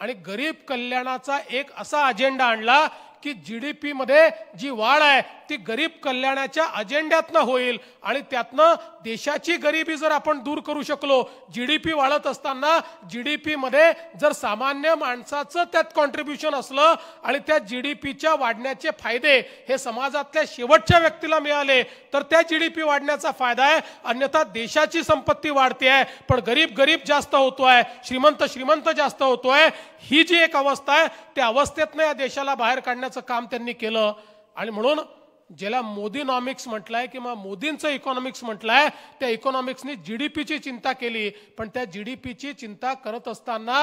आणि गरीब कल्याणाचा एक असा अजेंडा आणला की जी डी पीमध्ये जी वाढ आहे ती गरीब कल्याणाच्या अजेंड्यातनं होईल आणि त्यातनं देशाची गरिबी जर आपण दूर करू शकलो जी डी पी वाढत असताना जी डी पीमध्ये जर सामान्य माणसाचं त्यात कॉन्ट्रीब्युशन असलं आणि त्या जी डी पीच्या वाढण्याचे फायदे हे समाजातल्या शेवटच्या व्यक्तीला मिळाले तर त्या जी डी पी वाढण्याचा फायदा आहे अन्यथा देशाची संपत्ती वाढते आहे पण गरीब गरीब जास्त होतो आहे श्रीमंत श्रीमंत जास्त होतो आहे ही जी एक अवस्था आहे त्या अवस्थेतनं या देशाला बाहेर काढण्याचं काम त्यांनी केलं आणि म्हणून ज्याला मोदीनॉमिक्स म्हटलंय किंवा मोदींचं इकॉनॉमिक्स म्हटलंय त्या इकॉनॉमिक्सनी जी डी पीची चिंता केली पण त्या जी डी पीची चिंता करत असताना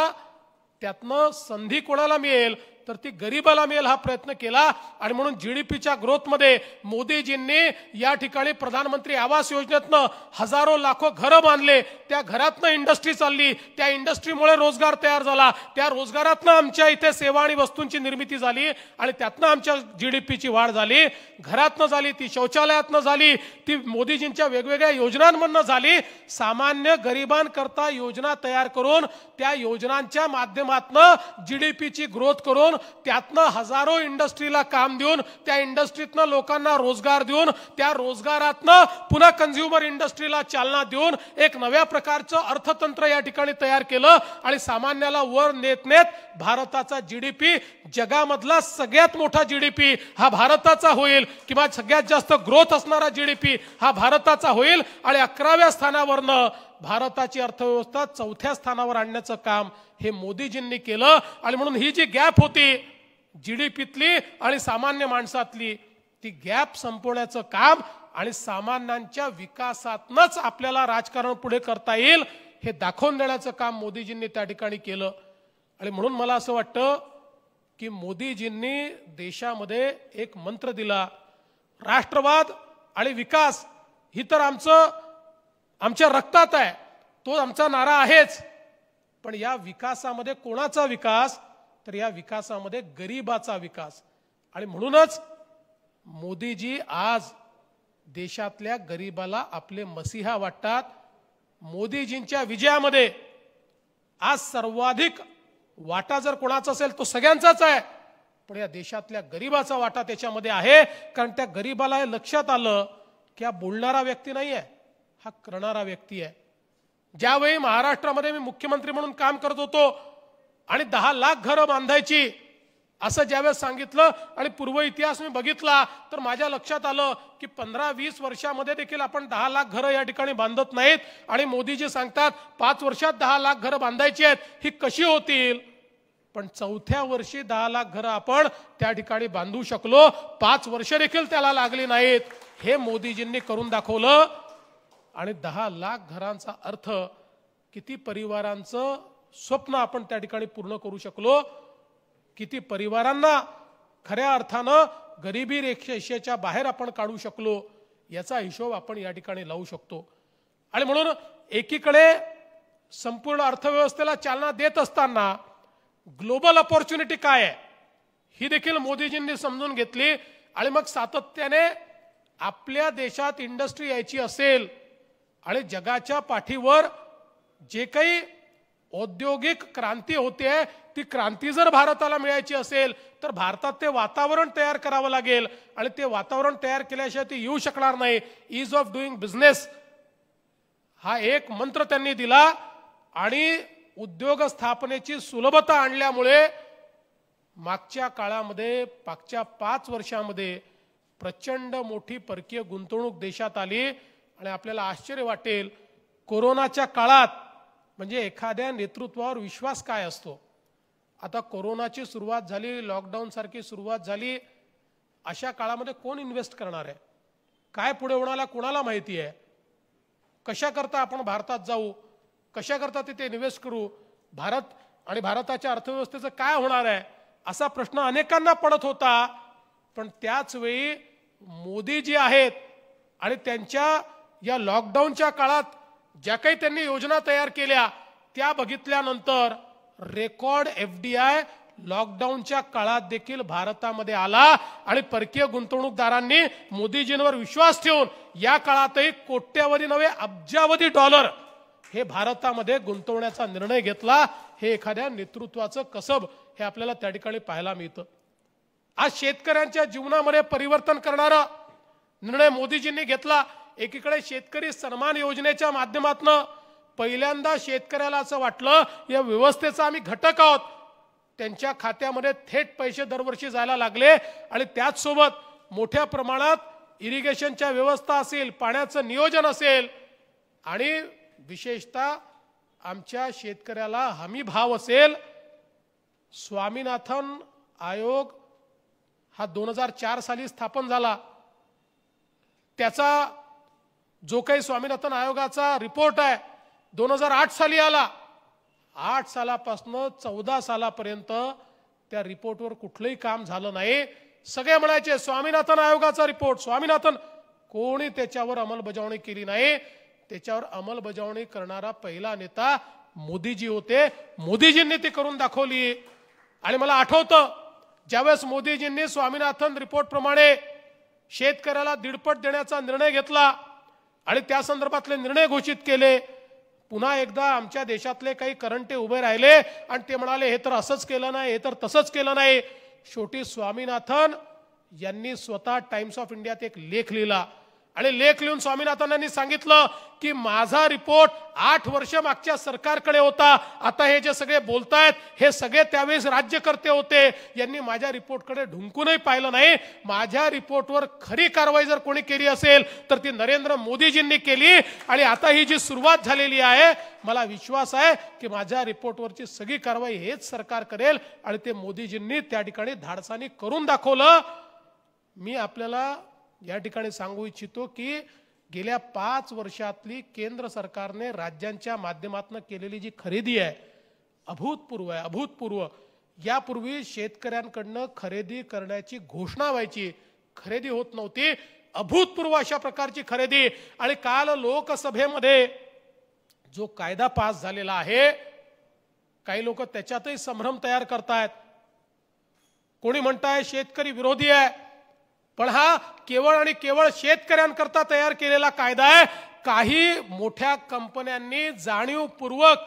त्यातनं संधी कोणाला मिळेल तर ती गरीबाला मिळेल हा प्रयत्न केला आणि म्हणून जी डी पीच्या ग्रोथमध्ये मोदीजींनी या ठिकाणी प्रधानमंत्री आवास योजनेतनं हजारो लाखो घरं बांधले त्या घरातनं इंडस्ट्री चालली त्या इंडस्ट्रीमुळे रोजगार तयार झाला त्या रोजगारातनं आमच्या इथे सेवा आणि वस्तूंची निर्मिती झाली आणि त्यातनं आमच्या जी डी वाढ झाली घरातनं झाली ती शौचालयातनं झाली ती मोदीजींच्या वेगवेगळ्या योजनांमधनं झाली सामान्य गरिबांकरता योजना तयार करून त्या योजनांच्या माध्यमातनं जी डी पीची ग्रोथ करून करून त्यातनं हजारो इंडस्ट्रीला काम देऊन त्या इंडस्ट्रीतनं लोकांना रोजगार देऊन त्या रोजगारातनं पुन्हा कन्झ्युमर इंडस्ट्रीला चालना देऊन एक नव्या प्रकारचं अर्थतंत्र या ठिकाणी तयार केलं आणि सामान्याला वर नेत नेत भारताचा जीडीपी जगामधला सगळ्यात मोठा जीडीपी हा भारताचा होईल किंवा सगळ्यात जास्त ग्रोथ असणारा जीडीपी हा भारताचा होईल आणि अकराव्या स्थानावरनं भारताची अर्थव्यवस्था चौथ्या स्थानावर आणण्याचं काम हे मोदीजींनी केलं आणि म्हणून ही जी गॅप होती जी डी पीतली आणि सामान्य माणसातली ती गॅप संपवण्याचं काम आणि सामान्यांच्या विकासातनच आपल्याला राजकारण पुढे करता येईल हे दाखवून देण्याचं काम मोदीजींनी त्या ठिकाणी केलं आणि म्हणून मला असं वाटतं की मोदीजींनी देशामध्ये एक मंत्र दिला राष्ट्रवाद आणि विकास ही तर आमचं आमच्या रक्तात आहे तो आमचा नारा आहेच पण या विकासामध्ये कोणाचा विकास तर या विकासामध्ये गरिबाचा विकास आणि म्हणूनच मोदीजी आज देशातल्या गरिबाला आपले मसीहा वाटतात मोदीजींच्या विजयामध्ये आज सर्वाधिक वाटा जर कोणाचा असेल तो सगळ्यांचाच आहे पण या देशातल्या गरिबाचा वाटा त्याच्यामध्ये आहे कारण त्या गरीबाला हे लक्षात आलं की हा बोलणारा व्यक्ती नाही आहे हा करणारा व्यक्ती आहे ज्यावेळी महाराष्ट्रामध्ये मी मुख्यमंत्री म्हणून काम करत होतो आणि दहा लाख घरं बांधायची असं ज्यावेळेस सांगितलं आणि पूर्व इतिहास मी बघितला तर माझ्या लक्षात आलं की पंधरा वीस वर्षामध्ये देखील आपण दहा लाख घरं या ठिकाणी बांधत नाहीत आणि मोदीजी सांगतात पाच वर्षात दहा लाख घरं बांधायची आहेत ही कशी होतील पण चौथ्या वर्षी दहा लाख घरं आपण त्या ठिकाणी बांधू शकलो पाच वर्ष देखील त्याला लागली नाहीत हे मोदीजींनी करून दाखवलं आणि दहा लाख घरांचा अर्थ किती परिवारांचं स्वप्न आपण त्या ठिकाणी पूर्ण करू शकलो किती परिवारांना खऱ्या अर्थानं गरिबी रेषेच्या बाहेर आपण काढू शकलो याचा हिशोब आपण या ठिकाणी लावू शकतो आणि म्हणून एकीकडे संपूर्ण अर्थव्यवस्थेला चालना देत असताना ग्लोबल अपॉर्च्युनिटी काय आहे ही देखील मोदीजींनी समजून घेतली आणि मग सातत्याने आपल्या देशात इंडस्ट्री यायची असेल आणि जगाच्या पाठीवर जे काही औद्योगिक क्रांती होते ती क्रांती जर भारताला मिळायची असेल तर भारतात ते वातावरण तयार करावं लागेल आणि ते वातावरण तयार केल्याशिवाय ते येऊ शकणार नाही इज ऑफ डुईंग बिझनेस हा एक मंत्र त्यांनी दिला आणि उद्योग स्थापनेची सुलभता आणल्यामुळे मागच्या काळामध्ये मागच्या पाच वर्षामध्ये प्रचंड मोठी परकीय गुंतवणूक देशात आली आणि आपल्याला आश्चर्य वाटेल कोरोनाच्या काळात म्हणजे एखाद्या नेतृत्वावर विश्वास काय असतो आता कोरोनाची सुरुवात झाली लॉकडाऊनसारखी सुरुवात झाली अशा काळामध्ये कोण इन्व्हेस्ट करणार आहे काय पुढे होणाला कोणाला माहिती आहे कशाकरता आपण भारतात जाऊ कशाकरता तिथे इन्व्हेस्ट करू भारत आणि भारताच्या अर्थव्यवस्थेचं काय होणार आहे असा प्रश्न अनेकांना पडत होता पण त्याचवेळी मोदी जी आहेत आणि त्यांच्या या लॉकडाऊनच्या काळात ज्या काही त्यांनी योजना तयार केल्या त्या बघितल्यानंतर रेकॉर्ड एफ डी आय लॉकडाऊनच्या काळात देखील भारतामध्ये आला आणि परकीय गुंतवणूकदारांनी मोदीजींवर विश्वास ठेवून या काळातही कोट्यावधी नव्हे अब्जावधी डॉलर हे भारतामध्ये गुंतवण्याचा निर्णय घेतला हे एखाद्या नेतृत्वाचं कसब हे आपल्याला त्या ठिकाणी पाहायला मिळतं आज शेतकऱ्यांच्या जीवनामध्ये परिवर्तन करणारा निर्णय मोदीजींनी घेतला एकीकडे शेतकरी सन्मान योजनेच्या माध्यमातून पहिल्यांदा शेतकऱ्याला असं वाटलं या व्यवस्थेचा आम्ही घटक आहोत त्यांच्या खात्यामध्ये थेट पैसे दरवर्षी जायला लागले आणि त्याचसोबत मोठ्या प्रमाणात इरिगेशनच्या व्यवस्था असेल पाण्याचं नियोजन असेल आणि विशेषतः आमच्या शेतकऱ्याला हमी भाव असेल स्वामीनाथन आयोग हा दोन हजार चार साली स्थापन झाला त्याचा जो काही स्वामीनाथन आयोगाचा रिपोर्ट आहे दोन हजार आठ साली आला आठ सालापासनं चौदा सालापर्यंत त्या रिपोर्टवर कुठलंही काम झालं नाही सगळे म्हणायचे स्वामीनाथन आयोगाचा रिपोर्ट स्वामीनाथन कोणी त्याच्यावर अंमलबजावणी केली नाही त्याच्यावर अंमलबजावणी करणारा पहिला नेता मोदीजी होते मोदीजींनी ती करून दाखवली आणि मला आठवतं ज्यावेळेस मोदीजींनी स्वामीनाथन रिपोर्टप्रमाणे शेतकऱ्याला दीडपट देण्याचा निर्णय घेतला आणि त्या संदर्भातले निर्णय घोषित केले पुन्हा एकदा आमच्या देशातले काही करंटे उभे राहिले आणि ते म्हणाले हे तर असंच केलं नाही हे तर तसंच केलं नाही शेवटी स्वामीनाथन यांनी स्वतः टाइम्स ऑफ इंडियात एक लेख लिहिला आणि लेख लिहून स्वामीनाथांनी सांगितलं की माझा रिपोर्ट आठ वर्ष मागच्या सरकारकडे होता आता हे जे सगळे बोलतायत हे सगळे त्यावेळेस राज्यकर्ते होते यांनी माझ्या रिपोर्टकडे ढुंकूनही पाहिलं नाही माझ्या रिपोर्टवर खरी कारवाई जर कोणी केली असेल तर ती नरेंद्र मोदीजींनी केली आणि आता ही जी सुरुवात झालेली आहे मला विश्वास आहे की माझ्या रिपोर्टवरची सगळी कारवाई हेच सरकार करेल आणि ते मोदीजींनी त्या ठिकाणी धाडसानी करून दाखवलं मी आपल्याला या ठिकाणी सांगू इच्छितो की गेल्या पाच वर्षातली केंद्र सरकारने राज्यांच्या माध्यमातून केलेली जी खरेदी आहे अभूतपूर्व आहे अभूतपूर्व यापूर्वी शेतकऱ्यांकडनं खरेदी करण्याची घोषणा व्हायची खरेदी होत नव्हती अभूतपूर्व अशा प्रकारची खरेदी आणि काल लोकसभेमध्ये जो कायदा पास झालेला आहे काही लोक त्याच्यातही संभ्रम तयार करतायत कोणी म्हणताय शेतकरी विरोधी आहे पण हा केवळ आणि केवळ शेतकऱ्यांकरता तयार केलेला कायदा आहे काही मोठ्या कंपन्यांनी जाणीवपूर्वक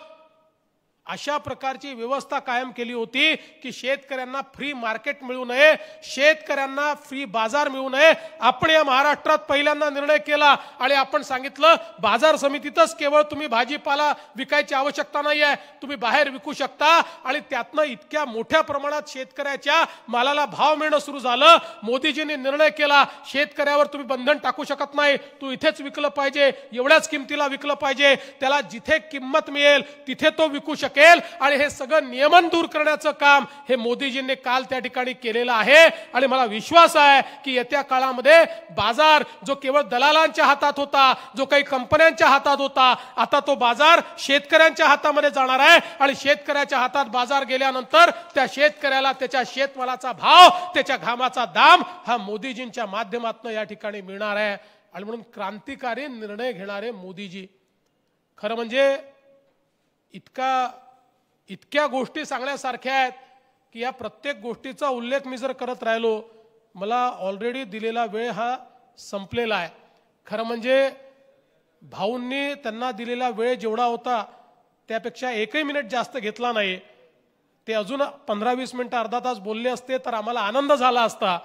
अशा प्रकारची व्यवस्था कायम केली होती की शेतकऱ्यांना फ्री मार्केट मिळू नये शेतकऱ्यांना फ्री बाजार मिळू नये आपण या महाराष्ट्रात पहिल्यांदा निर्णय केला आणि आपण सांगितलं बाजार समितीतच केवळ तुम्ही भाजीपाला विकायची आवश्यकता नाही आहे तुम्ही बाहेर विकू शकता आणि त्यातनं इतक्या मोठ्या प्रमाणात शेतकऱ्याच्या मालाला भाव मिळणं सुरू झालं मोदीजींनी निर्णय केला शेतकऱ्यावर तुम्ही बंधन टाकू शकत नाही तू इथेच विकलं पाहिजे एवढ्याच किमतीला विकलं पाहिजे त्याला जिथे किंमत मिळेल तिथे तो विकू शक शकेल आणि हे सगळं नियमन दूर करण्याचं काम हे मोदीजींनी काल त्या ठिकाणी केलेलं आहे आणि मला विश्वास आहे की येत्या काळामध्ये बाजार जो केवळ दलालांच्या हातात होता जो काही कंपन्यांच्या हातात होता आता तो बाजार शेतकऱ्यांच्या हातामध्ये जाणार आहे आणि शेतकऱ्याच्या हातात बाजार गेल्यानंतर त्या शेतकऱ्याला त्याच्या शेतमालाचा भाव त्याच्या घामाचा दाम हा मोदीजींच्या माध्यमातून या ठिकाणी मिळणार आहे आणि म्हणून क्रांतिकारी निर्णय घेणारे मोदीजी खरं म्हणजे इतका इतक्या गोष्टी सांगण्यासारख्या आहेत की या प्रत्येक गोष्टीचा उल्लेख मी जर करत राहिलो मला ऑलरेडी दिलेला वेळ हा संपलेला आहे खरं म्हणजे भाऊंनी त्यांना दिलेला वेळ जेवढा होता त्यापेक्षा एकही मिनिट जास्त घेतला नाही ते अजून पंधरा वीस मिनटं अर्धा तास बोलले असते तर आम्हाला आनंद झाला असता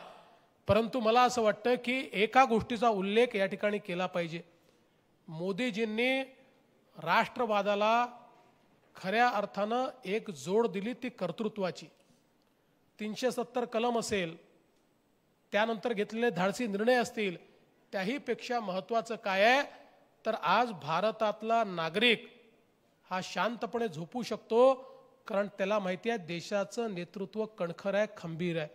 परंतु मला असं वाटतं की एका गोष्टीचा उल्लेख या ठिकाणी केला पाहिजे मोदीजींनी राष्ट्रवादाला खऱ्या अर्थानं एक जोड दिली ती कर्तृत्वाची तीनशे सत्तर कलम असेल त्यानंतर घेतलेले धाडसी निर्णय असतील त्याहीपेक्षा महत्त्वाचं काय आहे तर आज भारतातला नागरिक हा शांतपणे झोपू शकतो कारण त्याला माहिती आहे देशाचं नेतृत्व कणखर आहे खंबीर आहे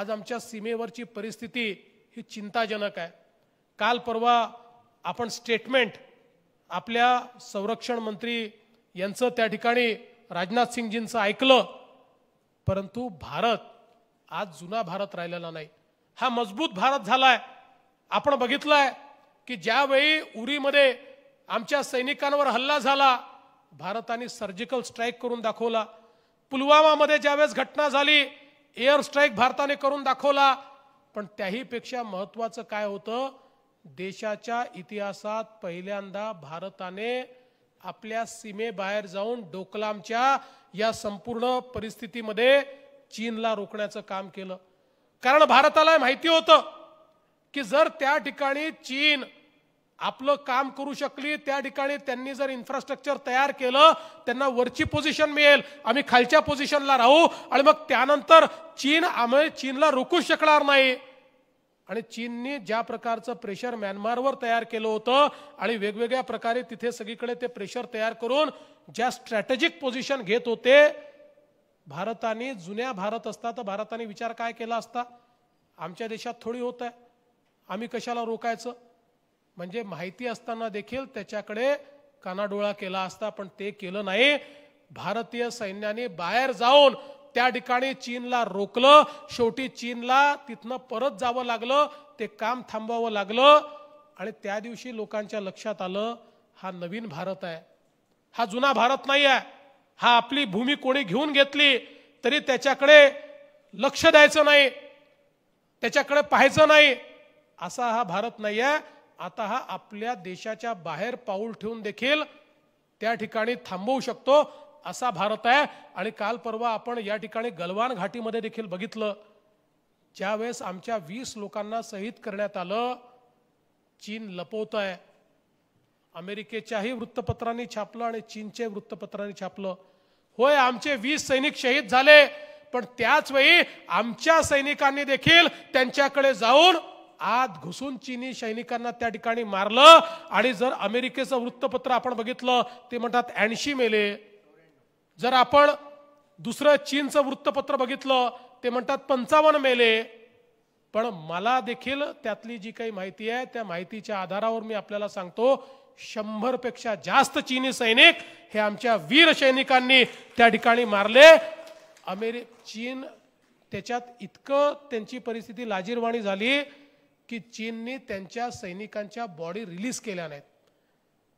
आज आमच्या सीमेवरची परिस्थिती ही चिंताजनक आहे काल परवा आपण स्टेटमेंट आपल्या संरक्षण मंत्री यांचं त्या ठिकाणी राजनाथ सिंगजींचं ऐकलं परंतु भारत आज जुना भारत राहिलेला नाही हा मजबूत भारत झालाय आपण बघितलंय की ज्यावेळी उरीमध्ये आमच्या सैनिकांवर हल्ला झाला भारताने सर्जिकल स्ट्राईक करून दाखवला पुलवामामध्ये ज्यावेळेस घटना झाली एअर स्ट्राईक भारताने करून दाखवला पण त्याहीपेक्षा महत्त्वाचं काय होतं देशाच्या इतिहासात पहिल्यांदा भारताने आपल्या सीमेबाहेर जाऊन डोकलामच्या या संपूर्ण परिस्थितीमध्ये चीनला रोखण्याचं काम केलं कारण भारताला माहिती होतं की जर त्या ठिकाणी चीन आपलं काम करू शकली त्या ठिकाणी त्यांनी जर इन्फ्रास्ट्रक्चर तयार केलं त्यांना वरची पोझिशन मिळेल आम्ही खालच्या पोझिशनला राहू आणि मग त्यानंतर चीन आम्ही चीनला रोखू शकणार नाही आणि चीनने ज्या प्रकारचं प्रेशर म्यानमारवर तयार केलं होतं आणि वेगवेगळ्या प्रकारे तिथे सगळीकडे ते प्रेशर तयार करून ज्या स्ट्रॅटेजिक पोझिशन घेत होते भारताने जुन्या भारत असता तर भारताने विचार काय केला असता आमच्या देशात थोडी होत आहे आम्ही कशाला रोकायचं म्हणजे माहिती असताना देखील त्याच्याकडे कानाडोळा केला असता पण ते केलं नाही भारतीय सैन्याने बाहेर जाऊन त्या ठिकाणी चीनला रोखलं शेवटी चीनला तिथनं परत जावं लागलं ते काम थांबवावं लागलं आणि त्या दिवशी लोकांच्या लक्षात आलं हा नवीन भारत आहे हा जुना भारत नाही आहे हा आपली भूमी कोणी घेऊन घेतली तरी त्याच्याकडे लक्ष द्यायचं नाही त्याच्याकडे पाहायचं नाही असा हा भारत नाही आहे आता हा आपल्या देशाच्या बाहेर पाऊल ठेवून देखील त्या ठिकाणी थांबवू शकतो असा भारत आहे आणि काल परवा आपण या ठिकाणी गलवान घाटीमध्ये देखील बघितलं ज्यावेळेस आमच्या वीस लोकांना शहीद करण्यात आलं चीन लपवत आहे अमेरिकेच्याही वृत्तपत्रांनी छापलं आणि चीनच्या वृत्तपत्रांनी छापलं होय आमचे वीस सैनिक शहीद झाले पण त्याच वेळी आमच्या सैनिकांनी देखील त्यांच्याकडे जाऊन आत घुसून चीनी सैनिकांना त्या ठिकाणी मारलं आणि जर अमेरिकेचं वृत्तपत्र आपण बघितलं ते म्हणतात ऐंशी मेले जर आपण दुसरं चीनचं वृत्तपत्र बघितलं ते म्हणतात पंचावन्न मेले पण मला देखील त्यातली जी काही माहिती आहे त्या माहितीच्या आधारावर मी आपल्याला सांगतो शंभरपेक्षा जास्त चीनी सैनिक हे आमच्या वीर सैनिकांनी त्या ठिकाणी मारले अमेरि चीन त्याच्यात इतकं त्यांची परिस्थिती लाजीरवाणी झाली की चीननी त्यांच्या सैनिकांच्या बॉडी रिलीज केल्या नाहीत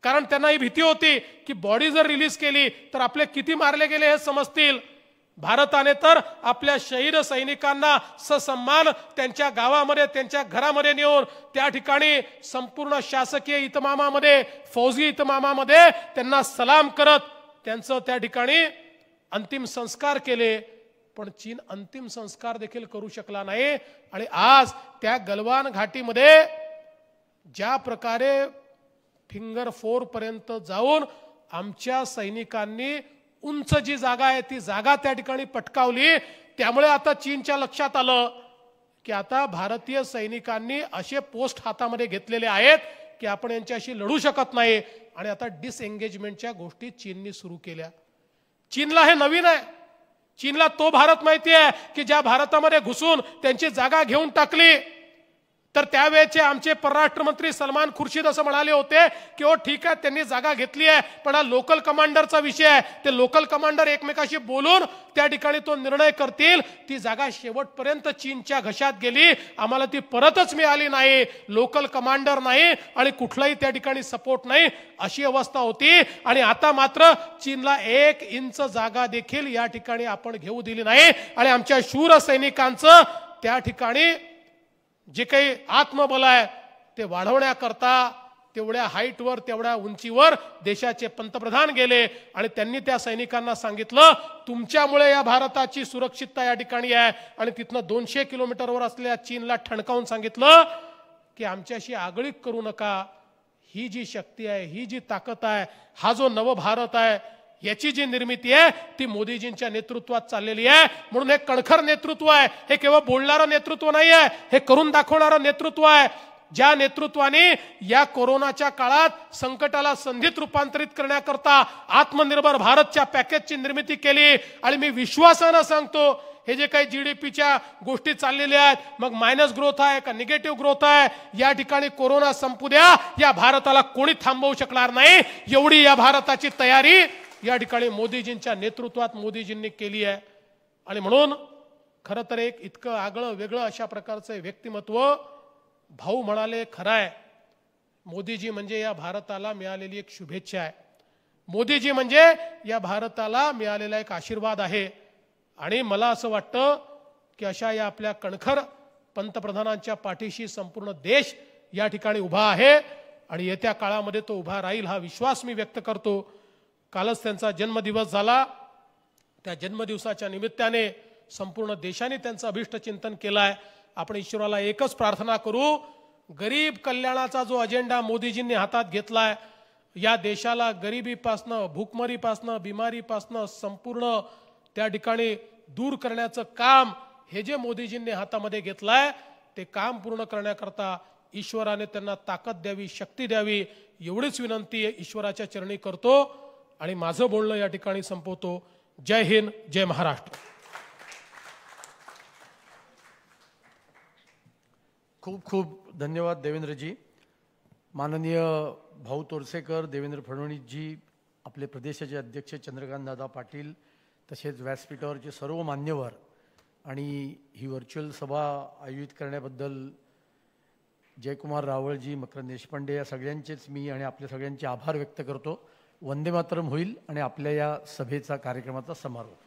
कारण त्यांना ही भीती होती की बॉडी जर रिलीज केली तर आपले किती मारले गेले हे समजतील भारताने तर आपल्या शहीद सैनिकांना ससन्मान त्यांच्या गावामध्ये त्यांच्या घरामध्ये नेऊन त्या ठिकाणी संपूर्ण शासकीय इतमामामध्ये फौजी इतमामामध्ये त्यांना सलाम करत त्यांचं त्या ठिकाणी अंतिम संस्कार केले पण चीन अंतिम संस्कार देखील करू शकला नाही आणि आज त्या गलवान घाटीमध्ये ज्या प्रकारे फिंगर पर्यंत जाऊन आमच्या सैनिकांनी उंच जी जागा आहे ती जागा त्या ठिकाणी पटकावली त्यामुळे आता चीनच्या लक्षात आलं की आता भारतीय सैनिकांनी असे पोस्ट हातामध्ये घेतलेले आहेत की आपण यांच्याशी लढू शकत नाही आणि आता डिसएंगेजमेंटच्या गोष्टी चीनने सुरू केल्या चीनला हे नवीन आहे चीनला तो भारत माहिती आहे की ज्या भारतामध्ये घुसून त्यांची जागा घेऊन टाकली तर त्यावेळेचे आमचे परराष्ट्र मंत्री सलमान खुर्शीद असं म्हणाले होते की हो ठीक आहे त्यांनी जागा घेतली आहे पण हा लोकल कमांडरचा विषय आहे ते लोकल कमांडर एकमेकाशी बोलून त्या ठिकाणी तो निर्णय करतील ती जागा शेवटपर्यंत चीनच्या घशात गेली आम्हाला ती परतच मिळाली नाही लोकल कमांडर नाही आणि कुठलाही त्या ठिकाणी सपोर्ट नाही अशी अवस्था होती आणि आता मात्र चीनला एक इंच जागा देखील या ठिकाणी आपण घेऊ दिली नाही आणि आमच्या शूर सैनिकांचं त्या ठिकाणी जे काही आत्मबल आहे ते वाढवण्याकरता तेवढ्या हाईटवर तेवढ्या उंचीवर देशाचे पंतप्रधान गेले आणि त्यांनी त्या सैनिकांना सांगितलं तुमच्यामुळे या भारताची सुरक्षितता या ठिकाणी आहे आणि तिथनं दोनशे किलोमीटरवर असलेल्या चीनला ठणकावून सांगितलं की आमच्याशी आगळीक करू नका ही जी शक्ती आहे ही जी ताकद आहे हा जो नवभारत आहे याची जी निर्मिती आहे ती मोदीजींच्या नेतृत्वात चाललेली आहे म्हणून हे कणखर नेतृत्व आहे हे केवळ बोलणारं नेतृत्व नाही आहे हे करून दाखवणारं नेतृत्व आहे ज्या नेतृत्वाने या कोरोनाच्या काळात संकटाला संधीत रूपांतरित करण्याकरता आत्मनिर्भर भारतच्या पॅकेजची निर्मिती केली आणि मी विश्वासानं सांगतो हे जे काही जी डी पीच्या गोष्टी चाललेल्या आहेत मग मायनस ग्रोथ आहे का निगेटिव्ह ग्रोथ आहे या ठिकाणी कोरोना संपू द्या या भारताला कोणी थांबवू शकणार नाही एवढी या भारताची तयारी या ठिकाणी मोदीजींच्या नेतृत्वात मोदीजींनी केली आहे आणि म्हणून खरं तर एक इतकं आगळं वेगळं अशा प्रकारचं व्यक्तिमत्व भाऊ म्हणाले खरं आहे मोदीजी म्हणजे या भारताला मिळालेली एक शुभेच्छा आहे मोदीजी म्हणजे या भारताला मिळालेला एक आशीर्वाद आहे आणि मला असं वाटतं की अशा या आपल्या कणखर पंतप्रधानांच्या पाठीशी संपूर्ण देश या ठिकाणी उभा आहे आणि येत्या काळामध्ये तो उभा राहील हा विश्वास मी व्यक्त करतो कालच त्यांचा जन्मदिवस झाला त्या जन्मदिवसाच्या निमित्ताने संपूर्ण देशाने त्यांचं अभिष्ट चिंतन केलं आहे आपण ईश्वराला एकच प्रार्थना करू गरीब कल्याणाचा जो अजेंडा मोदीजींनी हातात घेतलाय या देशाला गरिबीपासनं भूकमरीपासनं बिमारीपासनं संपूर्ण त्या ठिकाणी दूर करण्याचं काम हे जे मोदीजींनी हातामध्ये घेतलंय ते काम पूर्ण करण्याकरता ईश्वराने त्यांना ताकद द्यावी शक्ती द्यावी एवढीच विनंती ईश्वराच्या चरणी करतो आणि माझं बोलणं या ठिकाणी संपवतो जय हिंद जय महाराष्ट्र खूप खूप धन्यवाद देवेंद्रजी माननीय भाऊ तोरसेकर देवेंद्र फडणवीसजी आपले प्रदेशाचे अध्यक्ष चंद्रकांतदादा पाटील तसेच व्यासपीठावरचे सर्व मान्यवर आणि ही व्हर्च्युअल सभा आयोजित करण्याबद्दल जयकुमार रावळजी मकरंद देशपांडे या सगळ्यांचेच मी आणि आपल्या सगळ्यांचे आभार व्यक्त करतो वंदे मातरम होईल आणि आपल्या या सभेचा कार्यक्रमाचा समारोप